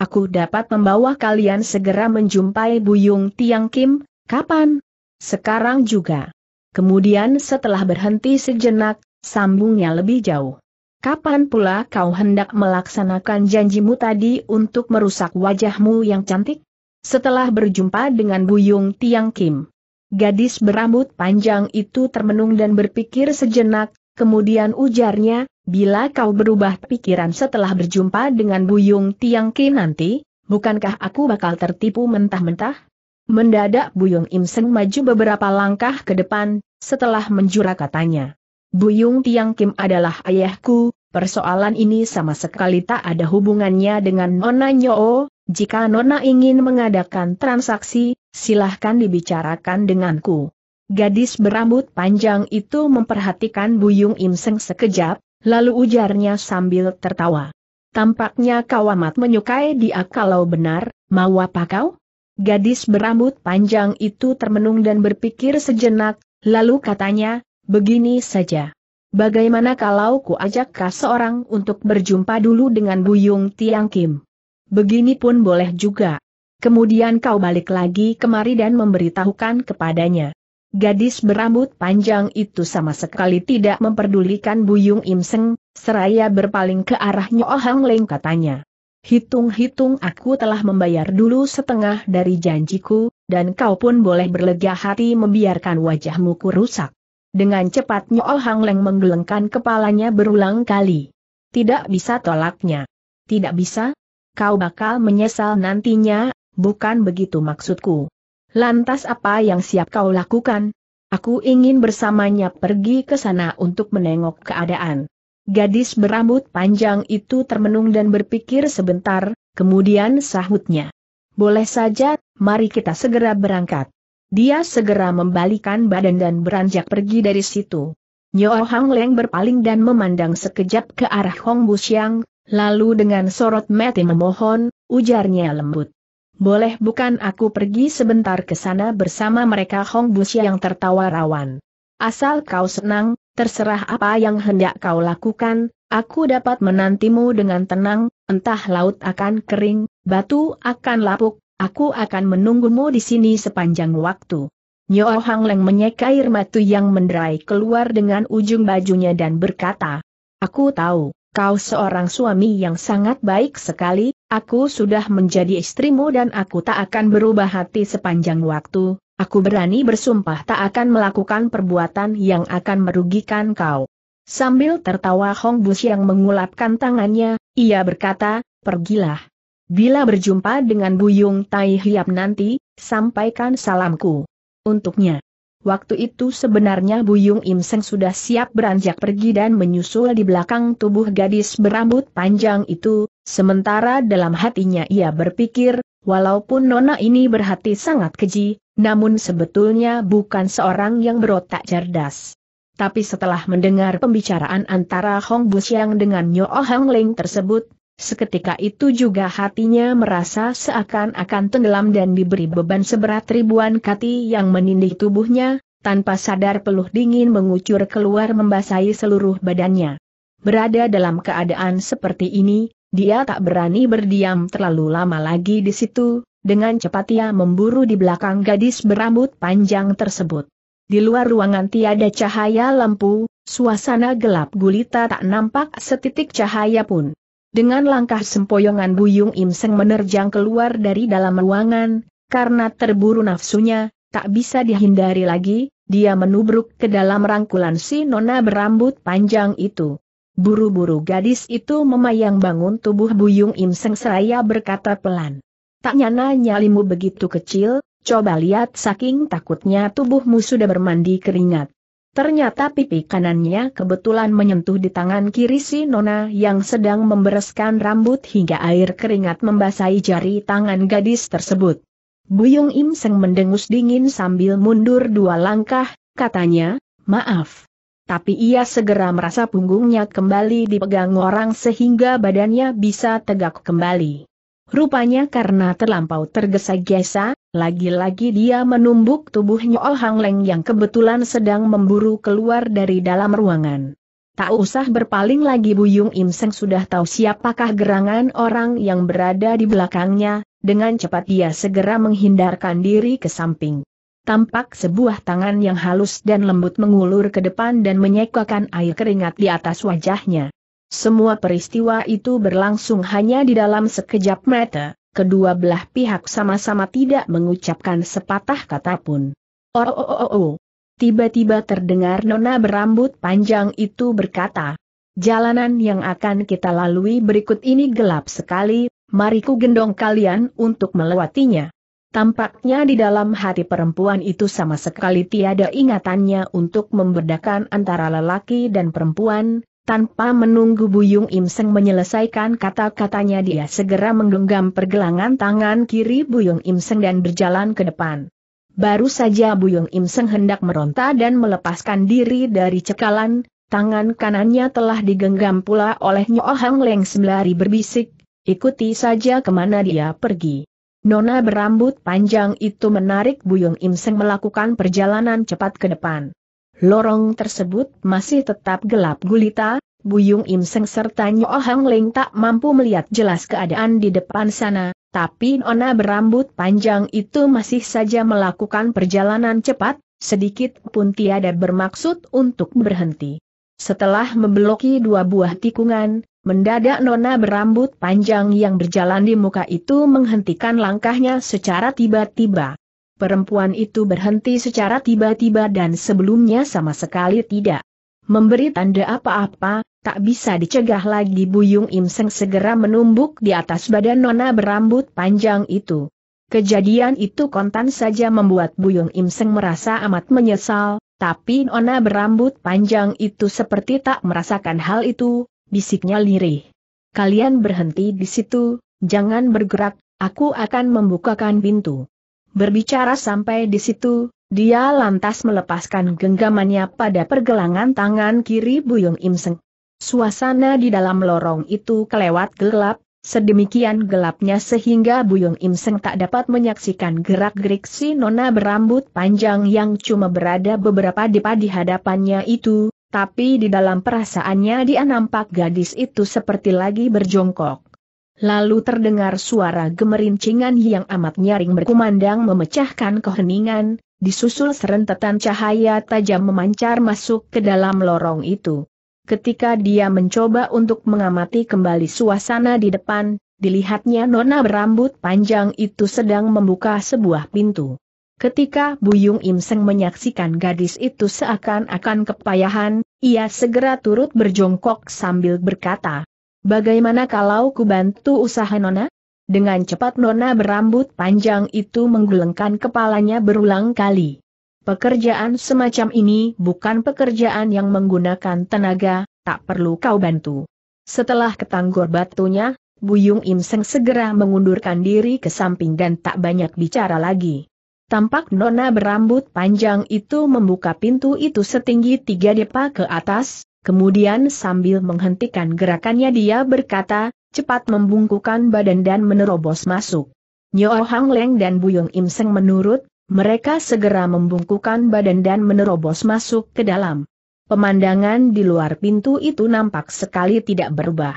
Aku dapat membawa kalian segera menjumpai Buyung Tiang Kim, kapan? Sekarang juga. Kemudian setelah berhenti sejenak, sambungnya lebih jauh. Kapan pula kau hendak melaksanakan janjimu tadi untuk merusak wajahmu yang cantik? Setelah berjumpa dengan Buyung Tiang Kim. Gadis berambut panjang itu termenung dan berpikir sejenak, kemudian ujarnya, bila kau berubah pikiran setelah berjumpa dengan Buyung Tiang Kim nanti, bukankah aku bakal tertipu mentah-mentah? Mendadak Buyung Im Seng maju beberapa langkah ke depan, setelah menjura katanya. Buyung Tiang Kim adalah ayahku, persoalan ini sama sekali tak ada hubungannya dengan Nona Nyoo, jika Nona ingin mengadakan transaksi, silahkan dibicarakan denganku. Gadis berambut panjang itu memperhatikan Buyung Im Seng sekejap, lalu ujarnya sambil tertawa. Tampaknya kau amat menyukai dia kalau benar, mau apa kau? Gadis berambut panjang itu termenung dan berpikir sejenak, lalu katanya, begini saja. Bagaimana kalau ku ajak seorang untuk berjumpa dulu dengan Buyung Tiang Kim? Begini pun boleh juga. Kemudian kau balik lagi kemari dan memberitahukan kepadanya. Gadis berambut panjang itu sama sekali tidak memperdulikan Buyung Imseng, seraya berpaling ke arah Nyo Hang Leng katanya hitung-hitung aku telah membayar dulu setengah dari janjiku, dan kau pun boleh berlega hati membiarkan wajahmu rusak. Dengan cepat Nyool Hang Leng menggelengkan kepalanya berulang kali. Tidak bisa tolaknya. Tidak bisa? Kau bakal menyesal nantinya, bukan begitu maksudku. Lantas apa yang siap kau lakukan? Aku ingin bersamanya pergi ke sana untuk menengok keadaan. Gadis berambut panjang itu termenung dan berpikir sebentar, kemudian sahutnya. Boleh saja, mari kita segera berangkat. Dia segera membalikan badan dan beranjak pergi dari situ. Nyo Hang Leng berpaling dan memandang sekejap ke arah Hong Bu Xiang, lalu dengan sorot mati memohon, ujarnya lembut. Boleh bukan aku pergi sebentar ke sana bersama mereka Hong Bu Xiang tertawa rawan. Asal kau senang, terserah apa yang hendak kau lakukan, aku dapat menantimu dengan tenang, entah laut akan kering, batu akan lapuk, aku akan menunggumu di sini sepanjang waktu. Nyo Hang Leng menyeka air matu yang menderai keluar dengan ujung bajunya dan berkata, Aku tahu, kau seorang suami yang sangat baik sekali, aku sudah menjadi istrimu dan aku tak akan berubah hati sepanjang waktu, Aku berani bersumpah tak akan melakukan perbuatan yang akan merugikan kau. Sambil tertawa Hong Bus yang mengulapkan tangannya, ia berkata, pergilah. Bila berjumpa dengan Buyung Tai Hiap nanti, sampaikan salamku. Untuknya. Waktu itu sebenarnya Buyung Im Seng sudah siap beranjak pergi dan menyusul di belakang tubuh gadis berambut panjang itu, Sementara dalam hatinya ia berpikir, walaupun nona ini berhati sangat keji, namun sebetulnya bukan seorang yang berotak cerdas. Tapi setelah mendengar pembicaraan antara Hong Busiang dengan Nyo Hang Ling tersebut, seketika itu juga hatinya merasa seakan-akan tenggelam dan diberi beban seberat ribuan kati yang menindih tubuhnya, tanpa sadar peluh dingin mengucur keluar membasahi seluruh badannya. Berada dalam keadaan seperti ini, dia tak berani berdiam terlalu lama lagi di situ, dengan cepat ia memburu di belakang gadis berambut panjang tersebut. Di luar ruangan tiada cahaya lampu, suasana gelap gulita tak nampak setitik cahaya pun. Dengan langkah sempoyongan Buyung Imseng menerjang keluar dari dalam ruangan, karena terburu nafsunya, tak bisa dihindari lagi, dia menubruk ke dalam rangkulan si nona berambut panjang itu. Buru-buru gadis itu memayang bangun tubuh Buyung Im Seng seraya berkata pelan. Tak nyana nyalimu begitu kecil, coba lihat saking takutnya tubuhmu sudah bermandi keringat. Ternyata pipi kanannya kebetulan menyentuh di tangan kiri si Nona yang sedang membereskan rambut hingga air keringat membasahi jari tangan gadis tersebut. Buyung Im Seng mendengus dingin sambil mundur dua langkah, katanya, maaf, tapi ia segera merasa punggungnya kembali dipegang orang sehingga badannya bisa tegak kembali. Rupanya karena terlampau tergesa-gesa, lagi-lagi dia menumbuk tubuhnya Ol Hang Leng yang kebetulan sedang memburu keluar dari dalam ruangan. Tak usah berpaling lagi Buyung Im Seng sudah tahu siapakah gerangan orang yang berada di belakangnya, dengan cepat dia segera menghindarkan diri ke samping tampak sebuah tangan yang halus dan lembut mengulur ke depan dan menyekakan air keringat di atas wajahnya. Semua peristiwa itu berlangsung hanya di dalam sekejap mata, kedua belah pihak sama-sama tidak mengucapkan sepatah kata pun. Oh, oh, oh, oh. Tiba-tiba terdengar nona berambut panjang itu berkata, Jalanan yang akan kita lalui berikut ini gelap sekali, mari ku gendong kalian untuk melewatinya. Tampaknya di dalam hati perempuan itu sama sekali tiada ingatannya untuk membedakan antara lelaki dan perempuan, tanpa menunggu Buyung Imseng menyelesaikan kata-katanya dia segera menggenggam pergelangan tangan kiri Buyung Imseng dan berjalan ke depan. Baru saja Buyung Imseng hendak meronta dan melepaskan diri dari cekalan, tangan kanannya telah digenggam pula oleh Nyo Leng sembari berbisik, ikuti saja kemana dia pergi. Nona berambut panjang itu menarik Buyung Imseng melakukan perjalanan cepat ke depan. Lorong tersebut masih tetap gelap gulita, Buyung Imseng serta Nyo Hang Ling tak mampu melihat jelas keadaan di depan sana, tapi Nona berambut panjang itu masih saja melakukan perjalanan cepat, sedikit pun tiada bermaksud untuk berhenti. Setelah membeloki dua buah tikungan, Mendadak Nona berambut panjang yang berjalan di muka itu menghentikan langkahnya secara tiba-tiba. Perempuan itu berhenti secara tiba-tiba dan sebelumnya sama sekali tidak memberi tanda apa-apa, tak bisa dicegah lagi Buyung Im segera menumbuk di atas badan Nona berambut panjang itu. Kejadian itu kontan saja membuat Buyung Im merasa amat menyesal, tapi Nona berambut panjang itu seperti tak merasakan hal itu, bisiknya lirih. Kalian berhenti di situ, jangan bergerak, aku akan membukakan pintu. Berbicara sampai di situ, dia lantas melepaskan genggamannya pada pergelangan tangan kiri Buyung Imseng. Suasana di dalam lorong itu kelewat gelap, sedemikian gelapnya sehingga Buyung Imseng tak dapat menyaksikan gerak-gerik si nona berambut panjang yang cuma berada beberapa depa di hadapannya itu, tapi di dalam perasaannya dia nampak gadis itu seperti lagi berjongkok. Lalu terdengar suara gemerincingan yang amat nyaring berkumandang memecahkan keheningan, disusul serentetan cahaya tajam memancar masuk ke dalam lorong itu. Ketika dia mencoba untuk mengamati kembali suasana di depan, dilihatnya nona berambut panjang itu sedang membuka sebuah pintu. Ketika Buyung Imseng menyaksikan gadis itu seakan-akan kepayahan, ia segera turut berjongkok sambil berkata, Bagaimana kalau ku bantu usaha Nona? Dengan cepat Nona berambut panjang itu menggulengkan kepalanya berulang kali. Pekerjaan semacam ini bukan pekerjaan yang menggunakan tenaga, tak perlu kau bantu. Setelah ketanggor batunya, Buyung Imseng segera mengundurkan diri ke samping dan tak banyak bicara lagi. Tampak nona berambut panjang itu membuka pintu itu setinggi tiga depa ke atas, kemudian sambil menghentikan gerakannya dia berkata, cepat membungkukan badan dan menerobos masuk. Nyo Hang Leng dan Buyong Im Seng menurut, mereka segera membungkukan badan dan menerobos masuk ke dalam. Pemandangan di luar pintu itu nampak sekali tidak berubah.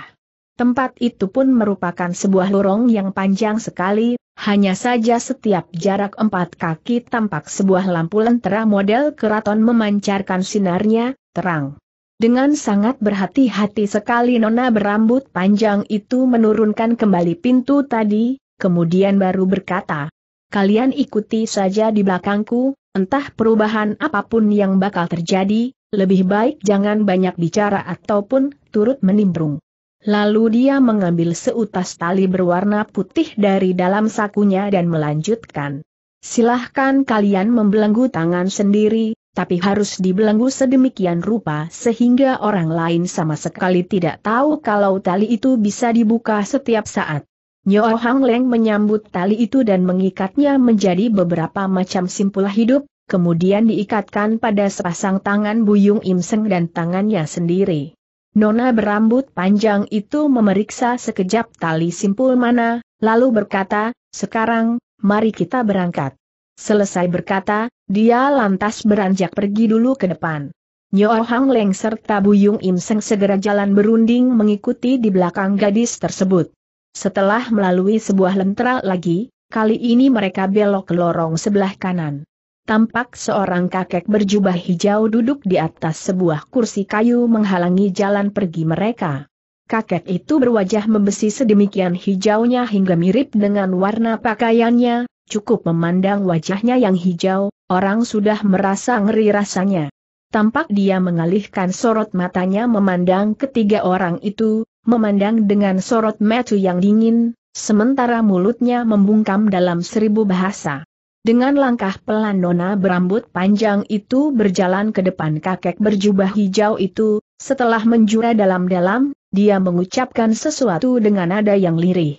Tempat itu pun merupakan sebuah lorong yang panjang sekali, hanya saja setiap jarak empat kaki tampak sebuah lampu lentera model keraton memancarkan sinarnya, terang. Dengan sangat berhati-hati sekali Nona berambut panjang itu menurunkan kembali pintu tadi, kemudian baru berkata, Kalian ikuti saja di belakangku, entah perubahan apapun yang bakal terjadi, lebih baik jangan banyak bicara ataupun turut menimbrung. Lalu dia mengambil seutas tali berwarna putih dari dalam sakunya dan melanjutkan. Silahkan kalian membelenggu tangan sendiri, tapi harus dibelenggu sedemikian rupa sehingga orang lain sama sekali tidak tahu kalau tali itu bisa dibuka setiap saat. Nyo Hang Leng menyambut tali itu dan mengikatnya menjadi beberapa macam simpul hidup, kemudian diikatkan pada sepasang tangan Buyung Im Seng dan tangannya sendiri. Nona berambut panjang itu memeriksa sekejap tali simpul mana, lalu berkata, sekarang, mari kita berangkat. Selesai berkata, dia lantas beranjak pergi dulu ke depan. Nyo Hang Leng serta Buyung Im Seng segera jalan berunding mengikuti di belakang gadis tersebut. Setelah melalui sebuah lentera lagi, kali ini mereka belok ke lorong sebelah kanan tampak seorang kakek berjubah hijau duduk di atas sebuah kursi kayu menghalangi jalan pergi mereka. Kakek itu berwajah membesi sedemikian hijaunya hingga mirip dengan warna pakaiannya, cukup memandang wajahnya yang hijau, orang sudah merasa ngeri rasanya. Tampak dia mengalihkan sorot matanya memandang ketiga orang itu, memandang dengan sorot metu yang dingin, sementara mulutnya membungkam dalam seribu bahasa. Dengan langkah pelan nona berambut panjang itu berjalan ke depan kakek berjubah hijau itu, setelah menjura dalam-dalam, dia mengucapkan sesuatu dengan nada yang lirih.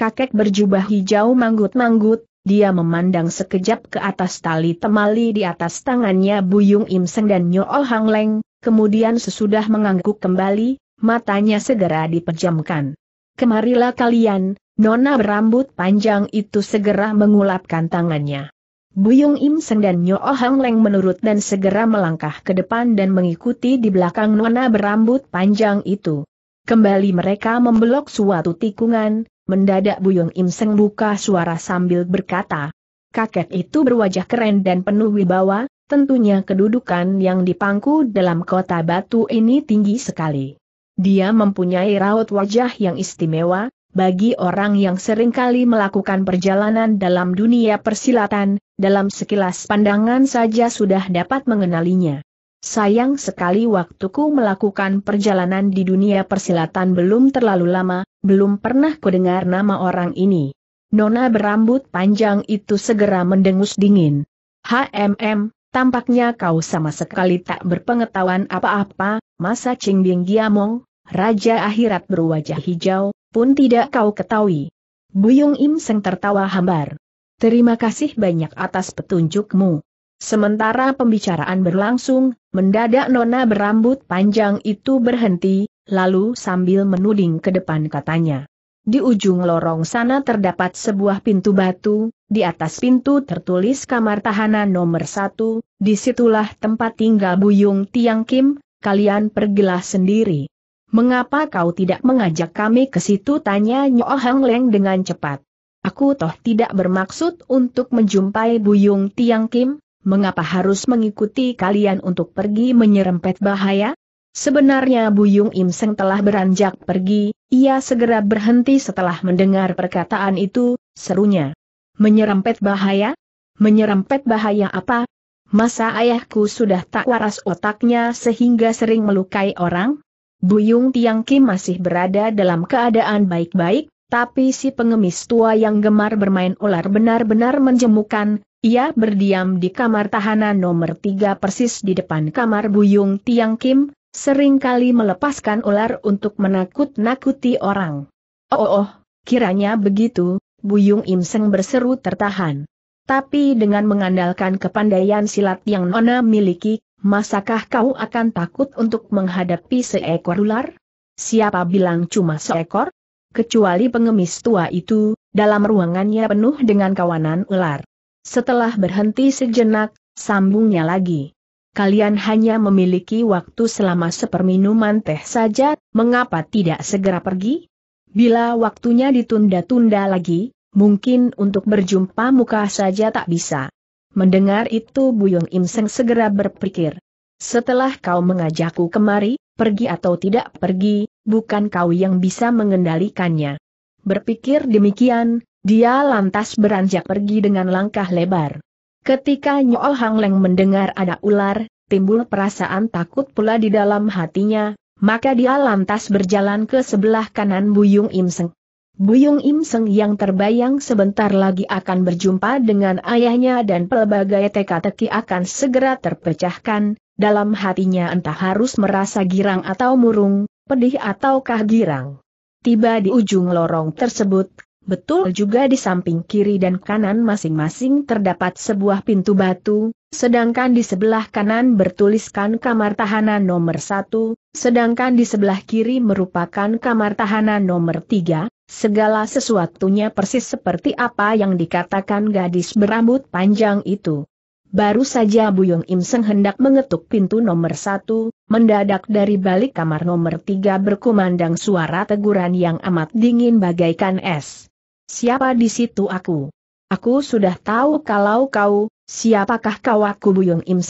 Kakek berjubah hijau manggut-manggut, dia memandang sekejap ke atas tali temali di atas tangannya Buyung Imseng dan Nyool oh Hang Leng, kemudian sesudah mengangguk kembali, matanya segera dipejamkan kemarilah kalian, nona berambut panjang itu segera mengulapkan tangannya. Buyung Im Seng dan Nyo Hang Leng menurut dan segera melangkah ke depan dan mengikuti di belakang nona berambut panjang itu. Kembali mereka membelok suatu tikungan, mendadak Buyung Im Seng buka suara sambil berkata, Kakek itu berwajah keren dan penuh wibawa, tentunya kedudukan yang dipangku dalam kota batu ini tinggi sekali. Dia mempunyai raut wajah yang istimewa, bagi orang yang seringkali melakukan perjalanan dalam dunia persilatan, dalam sekilas pandangan saja sudah dapat mengenalinya. Sayang sekali waktuku melakukan perjalanan di dunia persilatan belum terlalu lama, belum pernah kudengar nama orang ini. Nona berambut panjang itu segera mendengus dingin. HMM, tampaknya kau sama sekali tak berpengetahuan apa-apa, masa cingbing Giamong, Raja akhirat berwajah hijau, pun tidak kau ketahui. Buyung Im Seng tertawa hambar. Terima kasih banyak atas petunjukmu. Sementara pembicaraan berlangsung, mendadak nona berambut panjang itu berhenti, lalu sambil menuding ke depan katanya. Di ujung lorong sana terdapat sebuah pintu batu, di atas pintu tertulis kamar tahanan nomor satu, disitulah tempat tinggal Buyung Tiang Kim, kalian pergilah sendiri. Mengapa kau tidak mengajak kami ke situ? Tanya Nyo Hang Leng dengan cepat. Aku toh tidak bermaksud untuk menjumpai Buyung Tiang Kim, mengapa harus mengikuti kalian untuk pergi menyerempet bahaya? Sebenarnya Buyung Im Seng telah beranjak pergi, ia segera berhenti setelah mendengar perkataan itu, serunya. Menyerempet bahaya? Menyerempet bahaya apa? Masa ayahku sudah tak waras otaknya sehingga sering melukai orang? Buyung Tiang Kim masih berada dalam keadaan baik-baik, tapi si pengemis tua yang gemar bermain ular benar-benar menjemukan, ia berdiam di kamar tahanan nomor tiga persis di depan kamar Buyung Tiang Kim, seringkali melepaskan ular untuk menakut-nakuti orang. Oh, oh, oh kiranya begitu, Buyung Im Seng berseru tertahan. Tapi dengan mengandalkan kepandaian silat yang Nona miliki, Masakah kau akan takut untuk menghadapi seekor ular? Siapa bilang cuma seekor? Kecuali pengemis tua itu, dalam ruangannya penuh dengan kawanan ular. Setelah berhenti sejenak, sambungnya lagi. Kalian hanya memiliki waktu selama seperminuman teh saja, mengapa tidak segera pergi? Bila waktunya ditunda-tunda lagi, mungkin untuk berjumpa muka saja tak bisa. Mendengar itu Buyung Im Seng segera berpikir. Setelah kau mengajakku kemari, pergi atau tidak pergi, bukan kau yang bisa mengendalikannya. Berpikir demikian, dia lantas beranjak pergi dengan langkah lebar. Ketika Nyol Hang Leng mendengar ada ular, timbul perasaan takut pula di dalam hatinya, maka dia lantas berjalan ke sebelah kanan Buyung Im Seng. Buyung Im Seng yang terbayang sebentar lagi akan berjumpa dengan ayahnya dan pelbagai teka-teki akan segera terpecahkan, dalam hatinya entah harus merasa girang atau murung, pedih ataukah girang. Tiba di ujung lorong tersebut, betul juga di samping kiri dan kanan masing-masing terdapat sebuah pintu batu, sedangkan di sebelah kanan bertuliskan kamar tahanan nomor satu, sedangkan di sebelah kiri merupakan kamar tahanan nomor tiga. Segala sesuatunya persis seperti apa yang dikatakan gadis berambut panjang itu. Baru saja Buyung Im hendak mengetuk pintu nomor satu, mendadak dari balik kamar nomor tiga berkumandang suara teguran yang amat dingin bagaikan es. Siapa di situ aku? Aku sudah tahu kalau kau, siapakah kau aku Buyung Im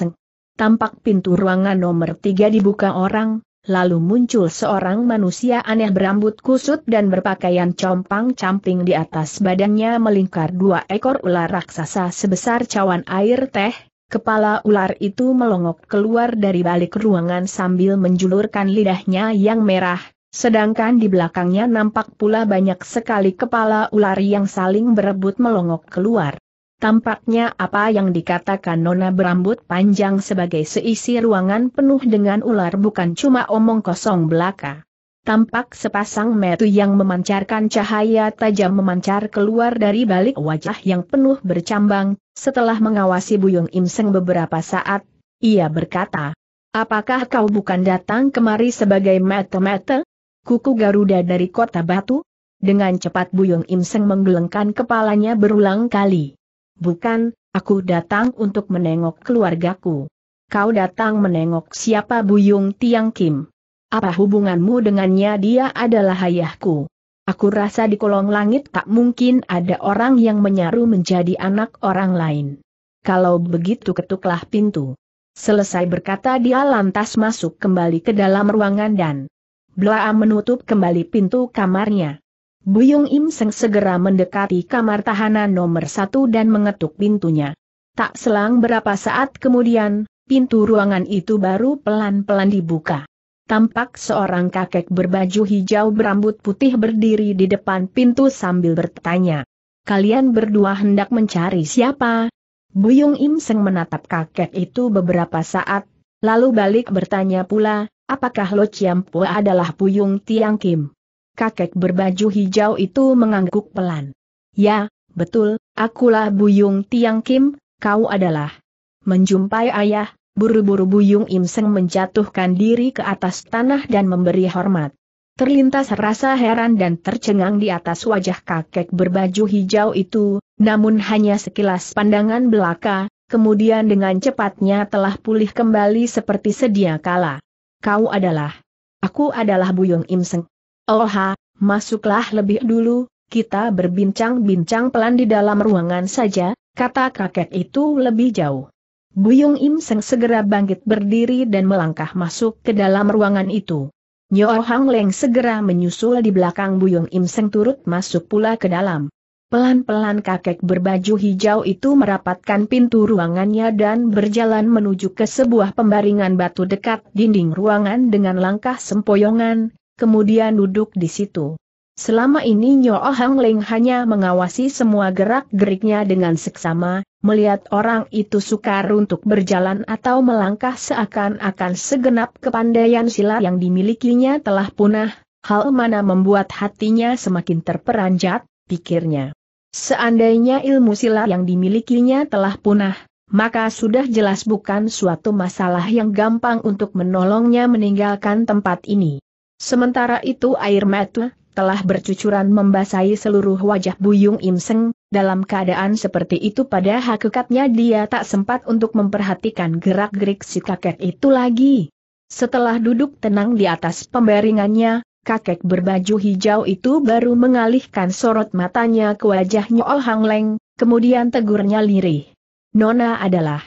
Tampak pintu ruangan nomor tiga dibuka orang, lalu muncul seorang manusia aneh berambut kusut dan berpakaian compang-camping di atas badannya melingkar dua ekor ular raksasa sebesar cawan air teh, kepala ular itu melongok keluar dari balik ruangan sambil menjulurkan lidahnya yang merah, sedangkan di belakangnya nampak pula banyak sekali kepala ular yang saling berebut melongok keluar. Tampaknya apa yang dikatakan Nona berambut panjang sebagai seisi ruangan penuh dengan ular bukan cuma omong kosong belaka. Tampak sepasang metu yang memancarkan cahaya tajam memancar keluar dari balik wajah yang penuh bercambang, setelah mengawasi Buyung Imseng beberapa saat, ia berkata, Apakah kau bukan datang kemari sebagai metu-metu? Kuku Garuda dari kota Batu? Dengan cepat Buyung Imseng menggelengkan kepalanya berulang kali. Bukan, aku datang untuk menengok keluargaku. Kau datang menengok siapa Buyung Tiang Kim. Apa hubunganmu dengannya dia adalah ayahku. Aku rasa di kolong langit tak mungkin ada orang yang menyaru menjadi anak orang lain. Kalau begitu ketuklah pintu. Selesai berkata dia lantas masuk kembali ke dalam ruangan dan Blaa menutup kembali pintu kamarnya. Buyung Im Seng segera mendekati kamar tahanan nomor satu dan mengetuk pintunya. Tak selang berapa saat kemudian, pintu ruangan itu baru pelan-pelan dibuka. Tampak seorang kakek berbaju hijau berambut putih berdiri di depan pintu sambil bertanya. Kalian berdua hendak mencari siapa? Buyung Im Seng menatap kakek itu beberapa saat, lalu balik bertanya pula, apakah Lo Chiam Pua adalah Buyung Tiang Kim? kakek berbaju hijau itu mengangguk pelan. Ya, betul, akulah Buyung Tiang Kim, kau adalah. Menjumpai ayah, buru-buru Buyung Im menjatuhkan diri ke atas tanah dan memberi hormat. Terlintas rasa heran dan tercengang di atas wajah kakek berbaju hijau itu, namun hanya sekilas pandangan belaka, kemudian dengan cepatnya telah pulih kembali seperti sedia kala. Kau adalah. Aku adalah Buyung Im Oha, masuklah lebih dulu, kita berbincang-bincang pelan di dalam ruangan saja, kata kakek itu lebih jauh. Buyung Im Seng segera bangkit berdiri dan melangkah masuk ke dalam ruangan itu. Nyo Hang Leng segera menyusul di belakang Buyung Im Seng turut masuk pula ke dalam. Pelan-pelan kakek berbaju hijau itu merapatkan pintu ruangannya dan berjalan menuju ke sebuah pembaringan batu dekat dinding ruangan dengan langkah sempoyongan, kemudian duduk di situ. Selama ini Nyo Hang Leng hanya mengawasi semua gerak-geriknya dengan seksama, melihat orang itu sukar untuk berjalan atau melangkah seakan-akan segenap kepandaian silat yang dimilikinya telah punah, hal mana membuat hatinya semakin terperanjat, pikirnya. Seandainya ilmu silat yang dimilikinya telah punah, maka sudah jelas bukan suatu masalah yang gampang untuk menolongnya meninggalkan tempat ini. Sementara itu air mata telah bercucuran membasahi seluruh wajah Buyung Imseng, dalam keadaan seperti itu pada hakikatnya dia tak sempat untuk memperhatikan gerak-gerik si kakek itu lagi. Setelah duduk tenang di atas pembaringannya, kakek berbaju hijau itu baru mengalihkan sorot matanya ke wajah Nyool Hang Leng, kemudian tegurnya lirih. Nona adalah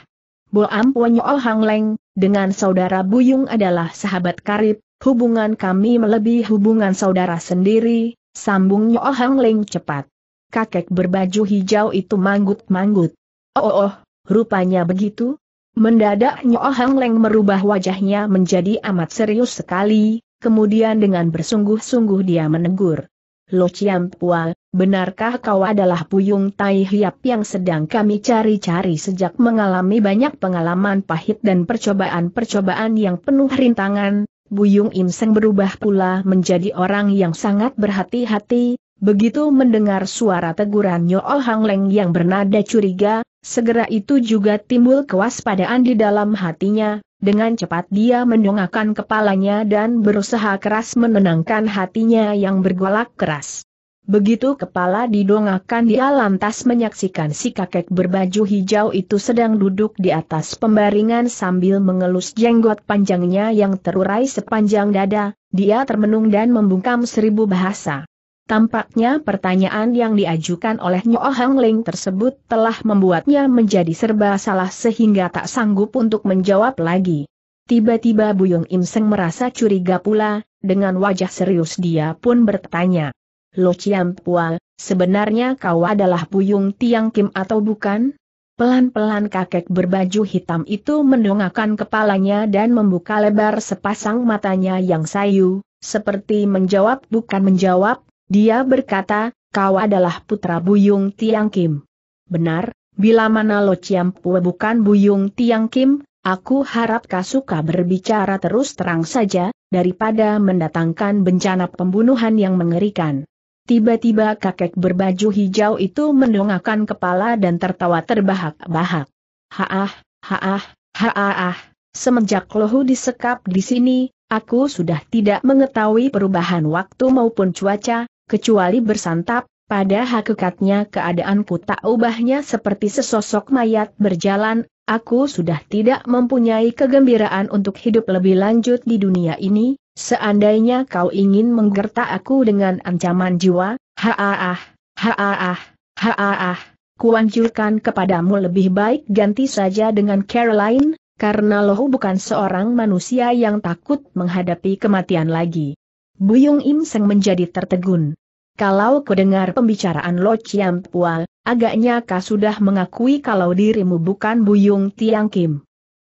Boam Nyool Hang Leng, dengan saudara Buyung adalah sahabat karib, Hubungan kami melebihi hubungan saudara sendiri, sambung Nyo Hang Leng cepat. Kakek berbaju hijau itu manggut-manggut. Oh, oh, oh rupanya begitu? Mendadak Nyo Hang Leng merubah wajahnya menjadi amat serius sekali, kemudian dengan bersungguh-sungguh dia menegur. Lo Chiam Pua, benarkah kau adalah Puyung Tai Hiap yang sedang kami cari-cari sejak mengalami banyak pengalaman pahit dan percobaan-percobaan yang penuh rintangan, Buyung Imseng berubah pula menjadi orang yang sangat berhati-hati, begitu mendengar suara teguran Nyo oh Hang Leng yang bernada curiga, segera itu juga timbul kewaspadaan di dalam hatinya, dengan cepat dia mendongakkan kepalanya dan berusaha keras menenangkan hatinya yang bergolak keras. Begitu kepala didongakkan dia lantas menyaksikan si kakek berbaju hijau itu sedang duduk di atas pembaringan sambil mengelus jenggot panjangnya yang terurai sepanjang dada, dia termenung dan membungkam seribu bahasa. Tampaknya pertanyaan yang diajukan oleh Nyo Hang Ling tersebut telah membuatnya menjadi serba salah sehingga tak sanggup untuk menjawab lagi. Tiba-tiba Buyung Im Seng merasa curiga pula, dengan wajah serius dia pun bertanya. Lo Chiam Pua, sebenarnya kau adalah Puyung Tiang Kim atau bukan? Pelan-pelan kakek berbaju hitam itu mendongakkan kepalanya dan membuka lebar sepasang matanya yang sayu, seperti menjawab bukan menjawab, dia berkata, kau adalah putra Buyung Tiang Kim. Benar, bila mana Lo Chiam Pua bukan Buyung Tiang Kim, Aku harap kau suka berbicara terus terang saja, daripada mendatangkan bencana pembunuhan yang mengerikan. Tiba-tiba kakek berbaju hijau itu mendongakkan kepala dan tertawa terbahak-bahak. Haah, haah, haah, semenjak lohu disekap di sini, aku sudah tidak mengetahui perubahan waktu maupun cuaca, kecuali bersantap, pada hakikatnya keadaanku tak ubahnya seperti sesosok mayat berjalan, aku sudah tidak mempunyai kegembiraan untuk hidup lebih lanjut di dunia ini, Seandainya kau ingin menggertak aku dengan ancaman jiwa, haaah, haaah, haaah, kuancurkan kepadamu lebih baik ganti saja dengan Caroline, karena loh bukan seorang manusia yang takut menghadapi kematian lagi. Buyung Im Seng menjadi tertegun. Kalau kudengar pembicaraan Lo Chiam Pual, agaknya kau sudah mengakui kalau dirimu bukan Buyung Tiang Kim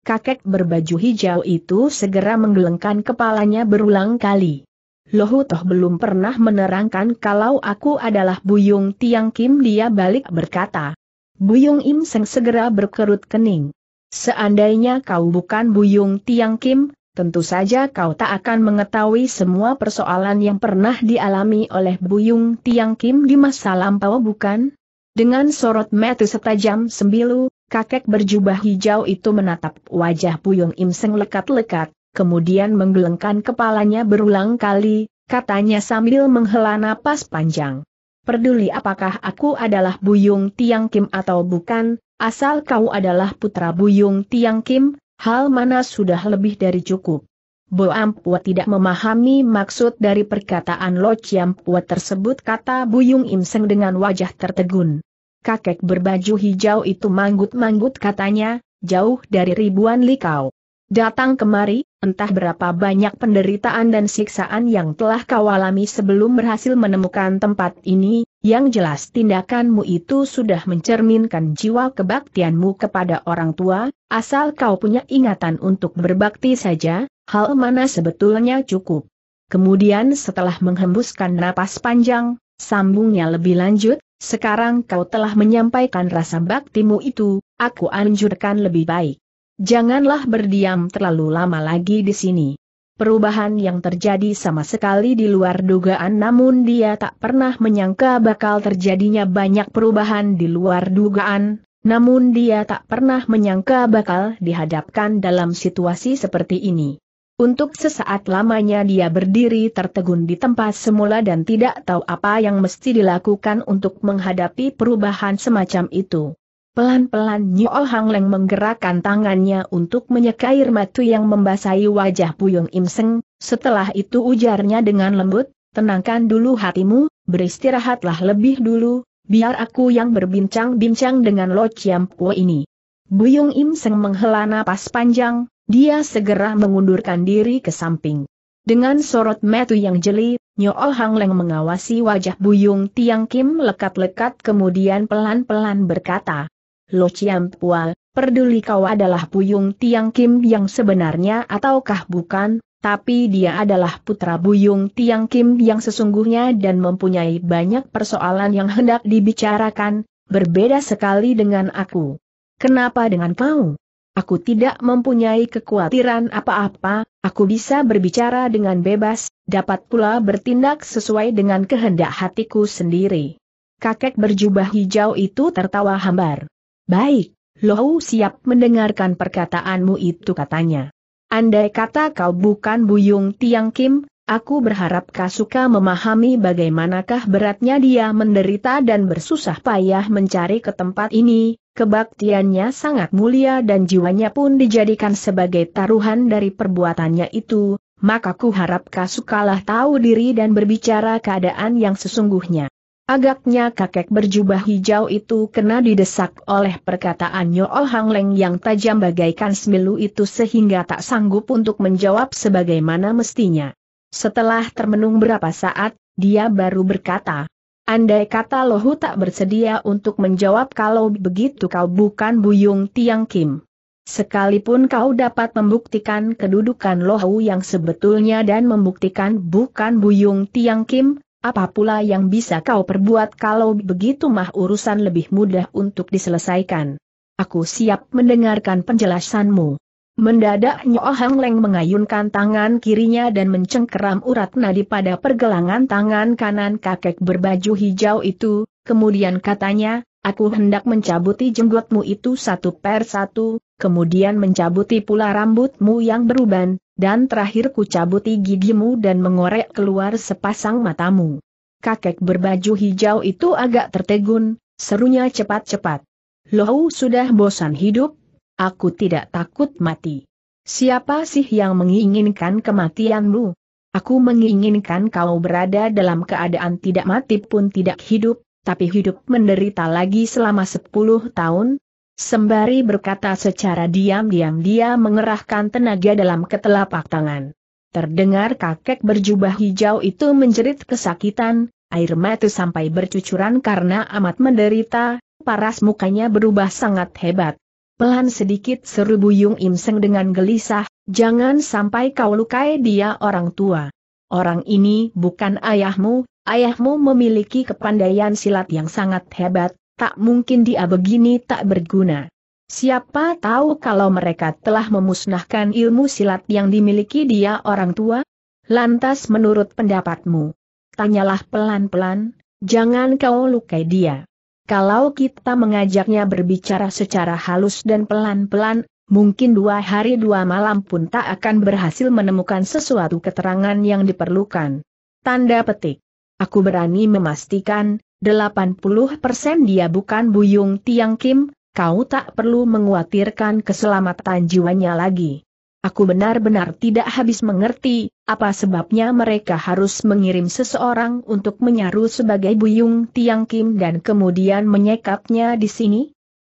kakek berbaju hijau itu segera menggelengkan kepalanya berulang kali. Lohu toh belum pernah menerangkan kalau aku adalah Buyung Tiang Kim dia balik berkata. Buyung Im Seng segera berkerut kening. Seandainya kau bukan Buyung Tiang Kim, tentu saja kau tak akan mengetahui semua persoalan yang pernah dialami oleh Buyung Tiang Kim di masa lampau bukan? Dengan sorot mata setajam sembilu, kakek berjubah hijau itu menatap wajah Puyung Im Seng lekat-lekat, kemudian menggelengkan kepalanya berulang kali, katanya sambil menghela napas panjang. Peduli apakah aku adalah Buyung Tiang Kim atau bukan, asal kau adalah putra Buyung Tiang Kim, hal mana sudah lebih dari cukup. Bo Ampua tidak memahami maksud dari perkataan Lo Chiampua tersebut kata Buyung Im Seng dengan wajah tertegun kakek berbaju hijau itu manggut-manggut katanya, jauh dari ribuan likau. Datang kemari, entah berapa banyak penderitaan dan siksaan yang telah kau alami sebelum berhasil menemukan tempat ini, yang jelas tindakanmu itu sudah mencerminkan jiwa kebaktianmu kepada orang tua, asal kau punya ingatan untuk berbakti saja, hal mana sebetulnya cukup. Kemudian setelah menghembuskan napas panjang, sambungnya lebih lanjut, sekarang kau telah menyampaikan rasa baktimu itu, aku anjurkan lebih baik. Janganlah berdiam terlalu lama lagi di sini. Perubahan yang terjadi sama sekali di luar dugaan namun dia tak pernah menyangka bakal terjadinya banyak perubahan di luar dugaan, namun dia tak pernah menyangka bakal dihadapkan dalam situasi seperti ini. Untuk sesaat lamanya dia berdiri tertegun di tempat semula dan tidak tahu apa yang mesti dilakukan untuk menghadapi perubahan semacam itu. Pelan-pelan Nyo Hang Leng menggerakkan tangannya untuk menyeka air matu yang membasahi wajah Buyung Im Seng, setelah itu ujarnya dengan lembut, tenangkan dulu hatimu, beristirahatlah lebih dulu, biar aku yang berbincang-bincang dengan Lo Chiam Pue ini. Buyung Im Seng menghela napas panjang, dia segera mengundurkan diri ke samping. Dengan sorot metu yang jeli, Nyo oh Hang Leng mengawasi wajah Buyung Tiang Kim lekat-lekat kemudian pelan-pelan berkata, Lo Chiam Pual, peduli kau adalah Buyung Tiang Kim yang sebenarnya ataukah bukan, tapi dia adalah putra Buyung Tiang Kim yang sesungguhnya dan mempunyai banyak persoalan yang hendak dibicarakan, berbeda sekali dengan aku. Kenapa dengan kau? Aku tidak mempunyai kekhawatiran apa-apa, aku bisa berbicara dengan bebas, dapat pula bertindak sesuai dengan kehendak hatiku sendiri. Kakek berjubah hijau itu tertawa hambar. Baik, Lohu siap mendengarkan perkataanmu itu katanya. Andai kata kau bukan Buyung Tiang Kim, aku berharap kau suka memahami bagaimanakah beratnya dia menderita dan bersusah payah mencari ke tempat ini, Kebaktiannya sangat mulia dan jiwanya pun dijadikan sebagai taruhan dari perbuatannya itu, maka ku harap Kasukalah tahu diri dan berbicara keadaan yang sesungguhnya. Agaknya kakek berjubah hijau itu kena didesak oleh perkataan Nyool oh Hang Leng yang tajam bagaikan semilu itu sehingga tak sanggup untuk menjawab sebagaimana mestinya. Setelah termenung berapa saat, dia baru berkata, Andai kata Lohu tak bersedia untuk menjawab kalau begitu kau bukan Buyung Tiang Kim. Sekalipun kau dapat membuktikan kedudukan Lohu yang sebetulnya dan membuktikan bukan Buyung Tiang Kim, apa pula yang bisa kau perbuat kalau begitu mah urusan lebih mudah untuk diselesaikan. Aku siap mendengarkan penjelasanmu. Mendadak Nyo Hang Leng mengayunkan tangan kirinya dan mencengkeram urat nadi pada pergelangan tangan kanan kakek berbaju hijau itu, kemudian katanya, aku hendak mencabuti jenggotmu itu satu per satu, kemudian mencabuti pula rambutmu yang beruban, dan terakhir ku cabuti gigimu dan mengorek keluar sepasang matamu. Kakek berbaju hijau itu agak tertegun, serunya cepat-cepat. loh sudah bosan hidup, Aku tidak takut mati. Siapa sih yang menginginkan kematianmu? Aku menginginkan kau berada dalam keadaan tidak mati pun tidak hidup, tapi hidup menderita lagi selama sepuluh tahun. Sembari berkata secara diam-diam dia mengerahkan tenaga dalam ketelapak tangan. Terdengar kakek berjubah hijau itu menjerit kesakitan, air mata sampai bercucuran karena amat menderita, paras mukanya berubah sangat hebat. Pelan sedikit seru Buyung Im Seng dengan gelisah, jangan sampai kau lukai dia orang tua. Orang ini bukan ayahmu, ayahmu memiliki kepandaian silat yang sangat hebat, tak mungkin dia begini tak berguna. Siapa tahu kalau mereka telah memusnahkan ilmu silat yang dimiliki dia orang tua? Lantas menurut pendapatmu? Tanyalah pelan-pelan, jangan kau lukai dia. Kalau kita mengajaknya berbicara secara halus dan pelan-pelan, mungkin dua hari dua malam pun tak akan berhasil menemukan sesuatu keterangan yang diperlukan. Tanda petik. Aku berani memastikan, 80% dia bukan Buyung Tiang Kim, kau tak perlu menguatirkan keselamatan jiwanya lagi. Aku benar-benar tidak habis mengerti, apa sebabnya mereka harus mengirim seseorang untuk menyaru sebagai Buyung Tiang Kim dan kemudian menyekapnya di sini?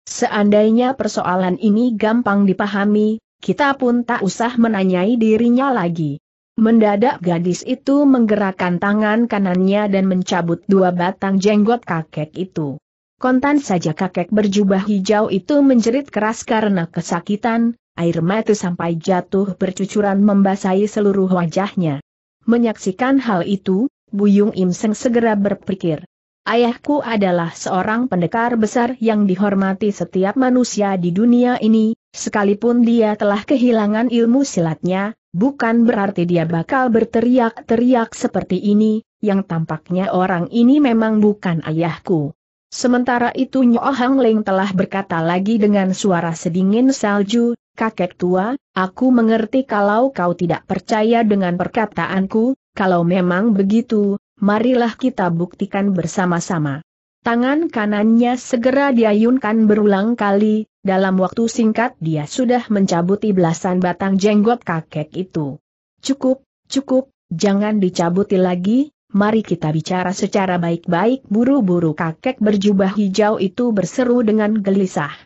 Seandainya persoalan ini gampang dipahami, kita pun tak usah menanyai dirinya lagi. Mendadak gadis itu menggerakkan tangan kanannya dan mencabut dua batang jenggot kakek itu. Kontan saja kakek berjubah hijau itu menjerit keras karena kesakitan, air mata sampai jatuh bercucuran membasahi seluruh wajahnya. Menyaksikan hal itu, Buyung Im Seng segera berpikir. Ayahku adalah seorang pendekar besar yang dihormati setiap manusia di dunia ini, sekalipun dia telah kehilangan ilmu silatnya, bukan berarti dia bakal berteriak-teriak seperti ini, yang tampaknya orang ini memang bukan ayahku. Sementara itu Nyo Hang Leng telah berkata lagi dengan suara sedingin salju, kakek tua, aku mengerti kalau kau tidak percaya dengan perkataanku, kalau memang begitu, marilah kita buktikan bersama-sama. Tangan kanannya segera diayunkan berulang kali, dalam waktu singkat dia sudah mencabuti belasan batang jenggot kakek itu. Cukup, cukup, jangan dicabuti lagi, mari kita bicara secara baik-baik buru-buru kakek berjubah hijau itu berseru dengan gelisah.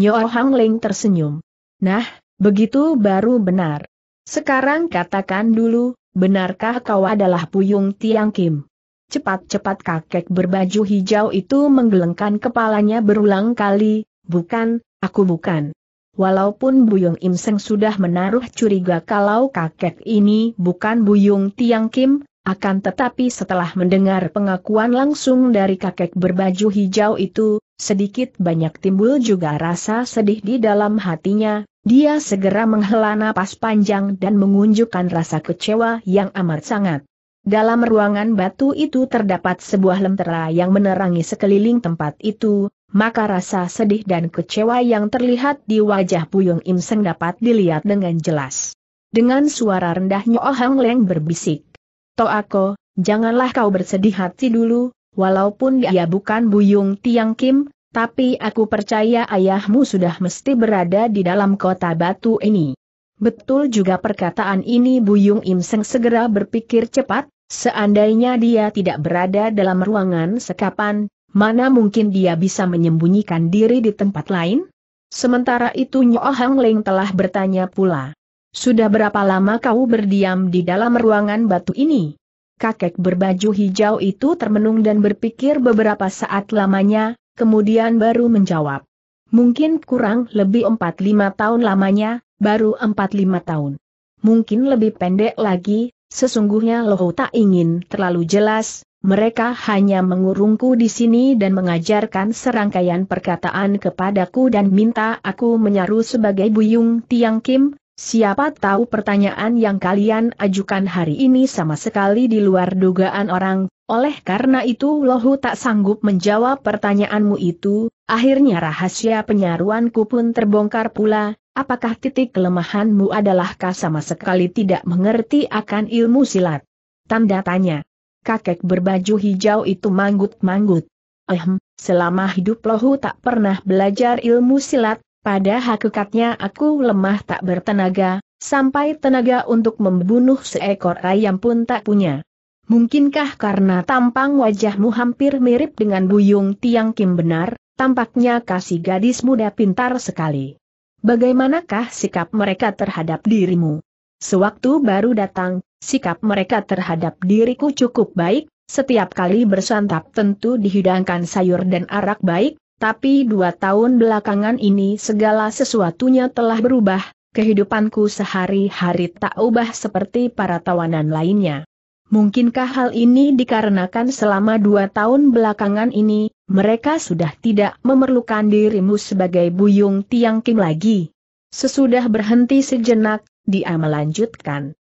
Nyo Hang Ling tersenyum. Nah, begitu baru benar. Sekarang katakan dulu, benarkah kau adalah Puyung Tiang Kim? Cepat-cepat kakek berbaju hijau itu menggelengkan kepalanya berulang kali, bukan, aku bukan. Walaupun Buyung Im Seng sudah menaruh curiga kalau kakek ini bukan Buyung Tiang Kim, akan tetapi setelah mendengar pengakuan langsung dari kakek berbaju hijau itu, Sedikit banyak timbul juga rasa sedih di dalam hatinya, dia segera menghela napas panjang dan mengunjukkan rasa kecewa yang amat sangat. Dalam ruangan batu itu terdapat sebuah lentera yang menerangi sekeliling tempat itu, maka rasa sedih dan kecewa yang terlihat di wajah Puyung Im dapat dilihat dengan jelas. Dengan suara rendahnya Oh Hang Leng berbisik, Toako, janganlah kau bersedih hati dulu, walaupun dia ya. bukan Buyung Tiang Kim, tapi aku percaya ayahmu sudah mesti berada di dalam kota batu ini. Betul juga perkataan ini Buyung Im Seng segera berpikir cepat, seandainya dia tidak berada dalam ruangan sekapan, mana mungkin dia bisa menyembunyikan diri di tempat lain? Sementara itu Nyo Hang Leng telah bertanya pula. Sudah berapa lama kau berdiam di dalam ruangan batu ini? kakek berbaju hijau itu termenung dan berpikir beberapa saat lamanya, kemudian baru menjawab. Mungkin kurang lebih 4-5 tahun lamanya, baru 4-5 tahun. Mungkin lebih pendek lagi, sesungguhnya Loho tak ingin terlalu jelas, mereka hanya mengurungku di sini dan mengajarkan serangkaian perkataan kepadaku dan minta aku menyaru sebagai buyung Tiang Kim, Siapa tahu pertanyaan yang kalian ajukan hari ini sama sekali di luar dugaan orang, oleh karena itu Lohu tak sanggup menjawab pertanyaanmu itu, akhirnya rahasia penyaruanku pun terbongkar pula, apakah titik kelemahanmu adalahkah sama sekali tidak mengerti akan ilmu silat? Tanda tanya. Kakek berbaju hijau itu manggut-manggut. Ehm, selama hidup Lohu tak pernah belajar ilmu silat, pada hakikatnya aku lemah tak bertenaga, sampai tenaga untuk membunuh seekor ayam pun tak punya. Mungkinkah karena tampang wajahmu hampir mirip dengan Buyung Tiang Kim benar, tampaknya kasih gadis muda pintar sekali. Bagaimanakah sikap mereka terhadap dirimu? Sewaktu baru datang, sikap mereka terhadap diriku cukup baik, setiap kali bersantap tentu dihidangkan sayur dan arak baik, tapi dua tahun belakangan ini segala sesuatunya telah berubah, kehidupanku sehari-hari tak ubah seperti para tawanan lainnya. Mungkinkah hal ini dikarenakan selama dua tahun belakangan ini, mereka sudah tidak memerlukan dirimu sebagai buyung tiang kim lagi? Sesudah berhenti sejenak, dia melanjutkan.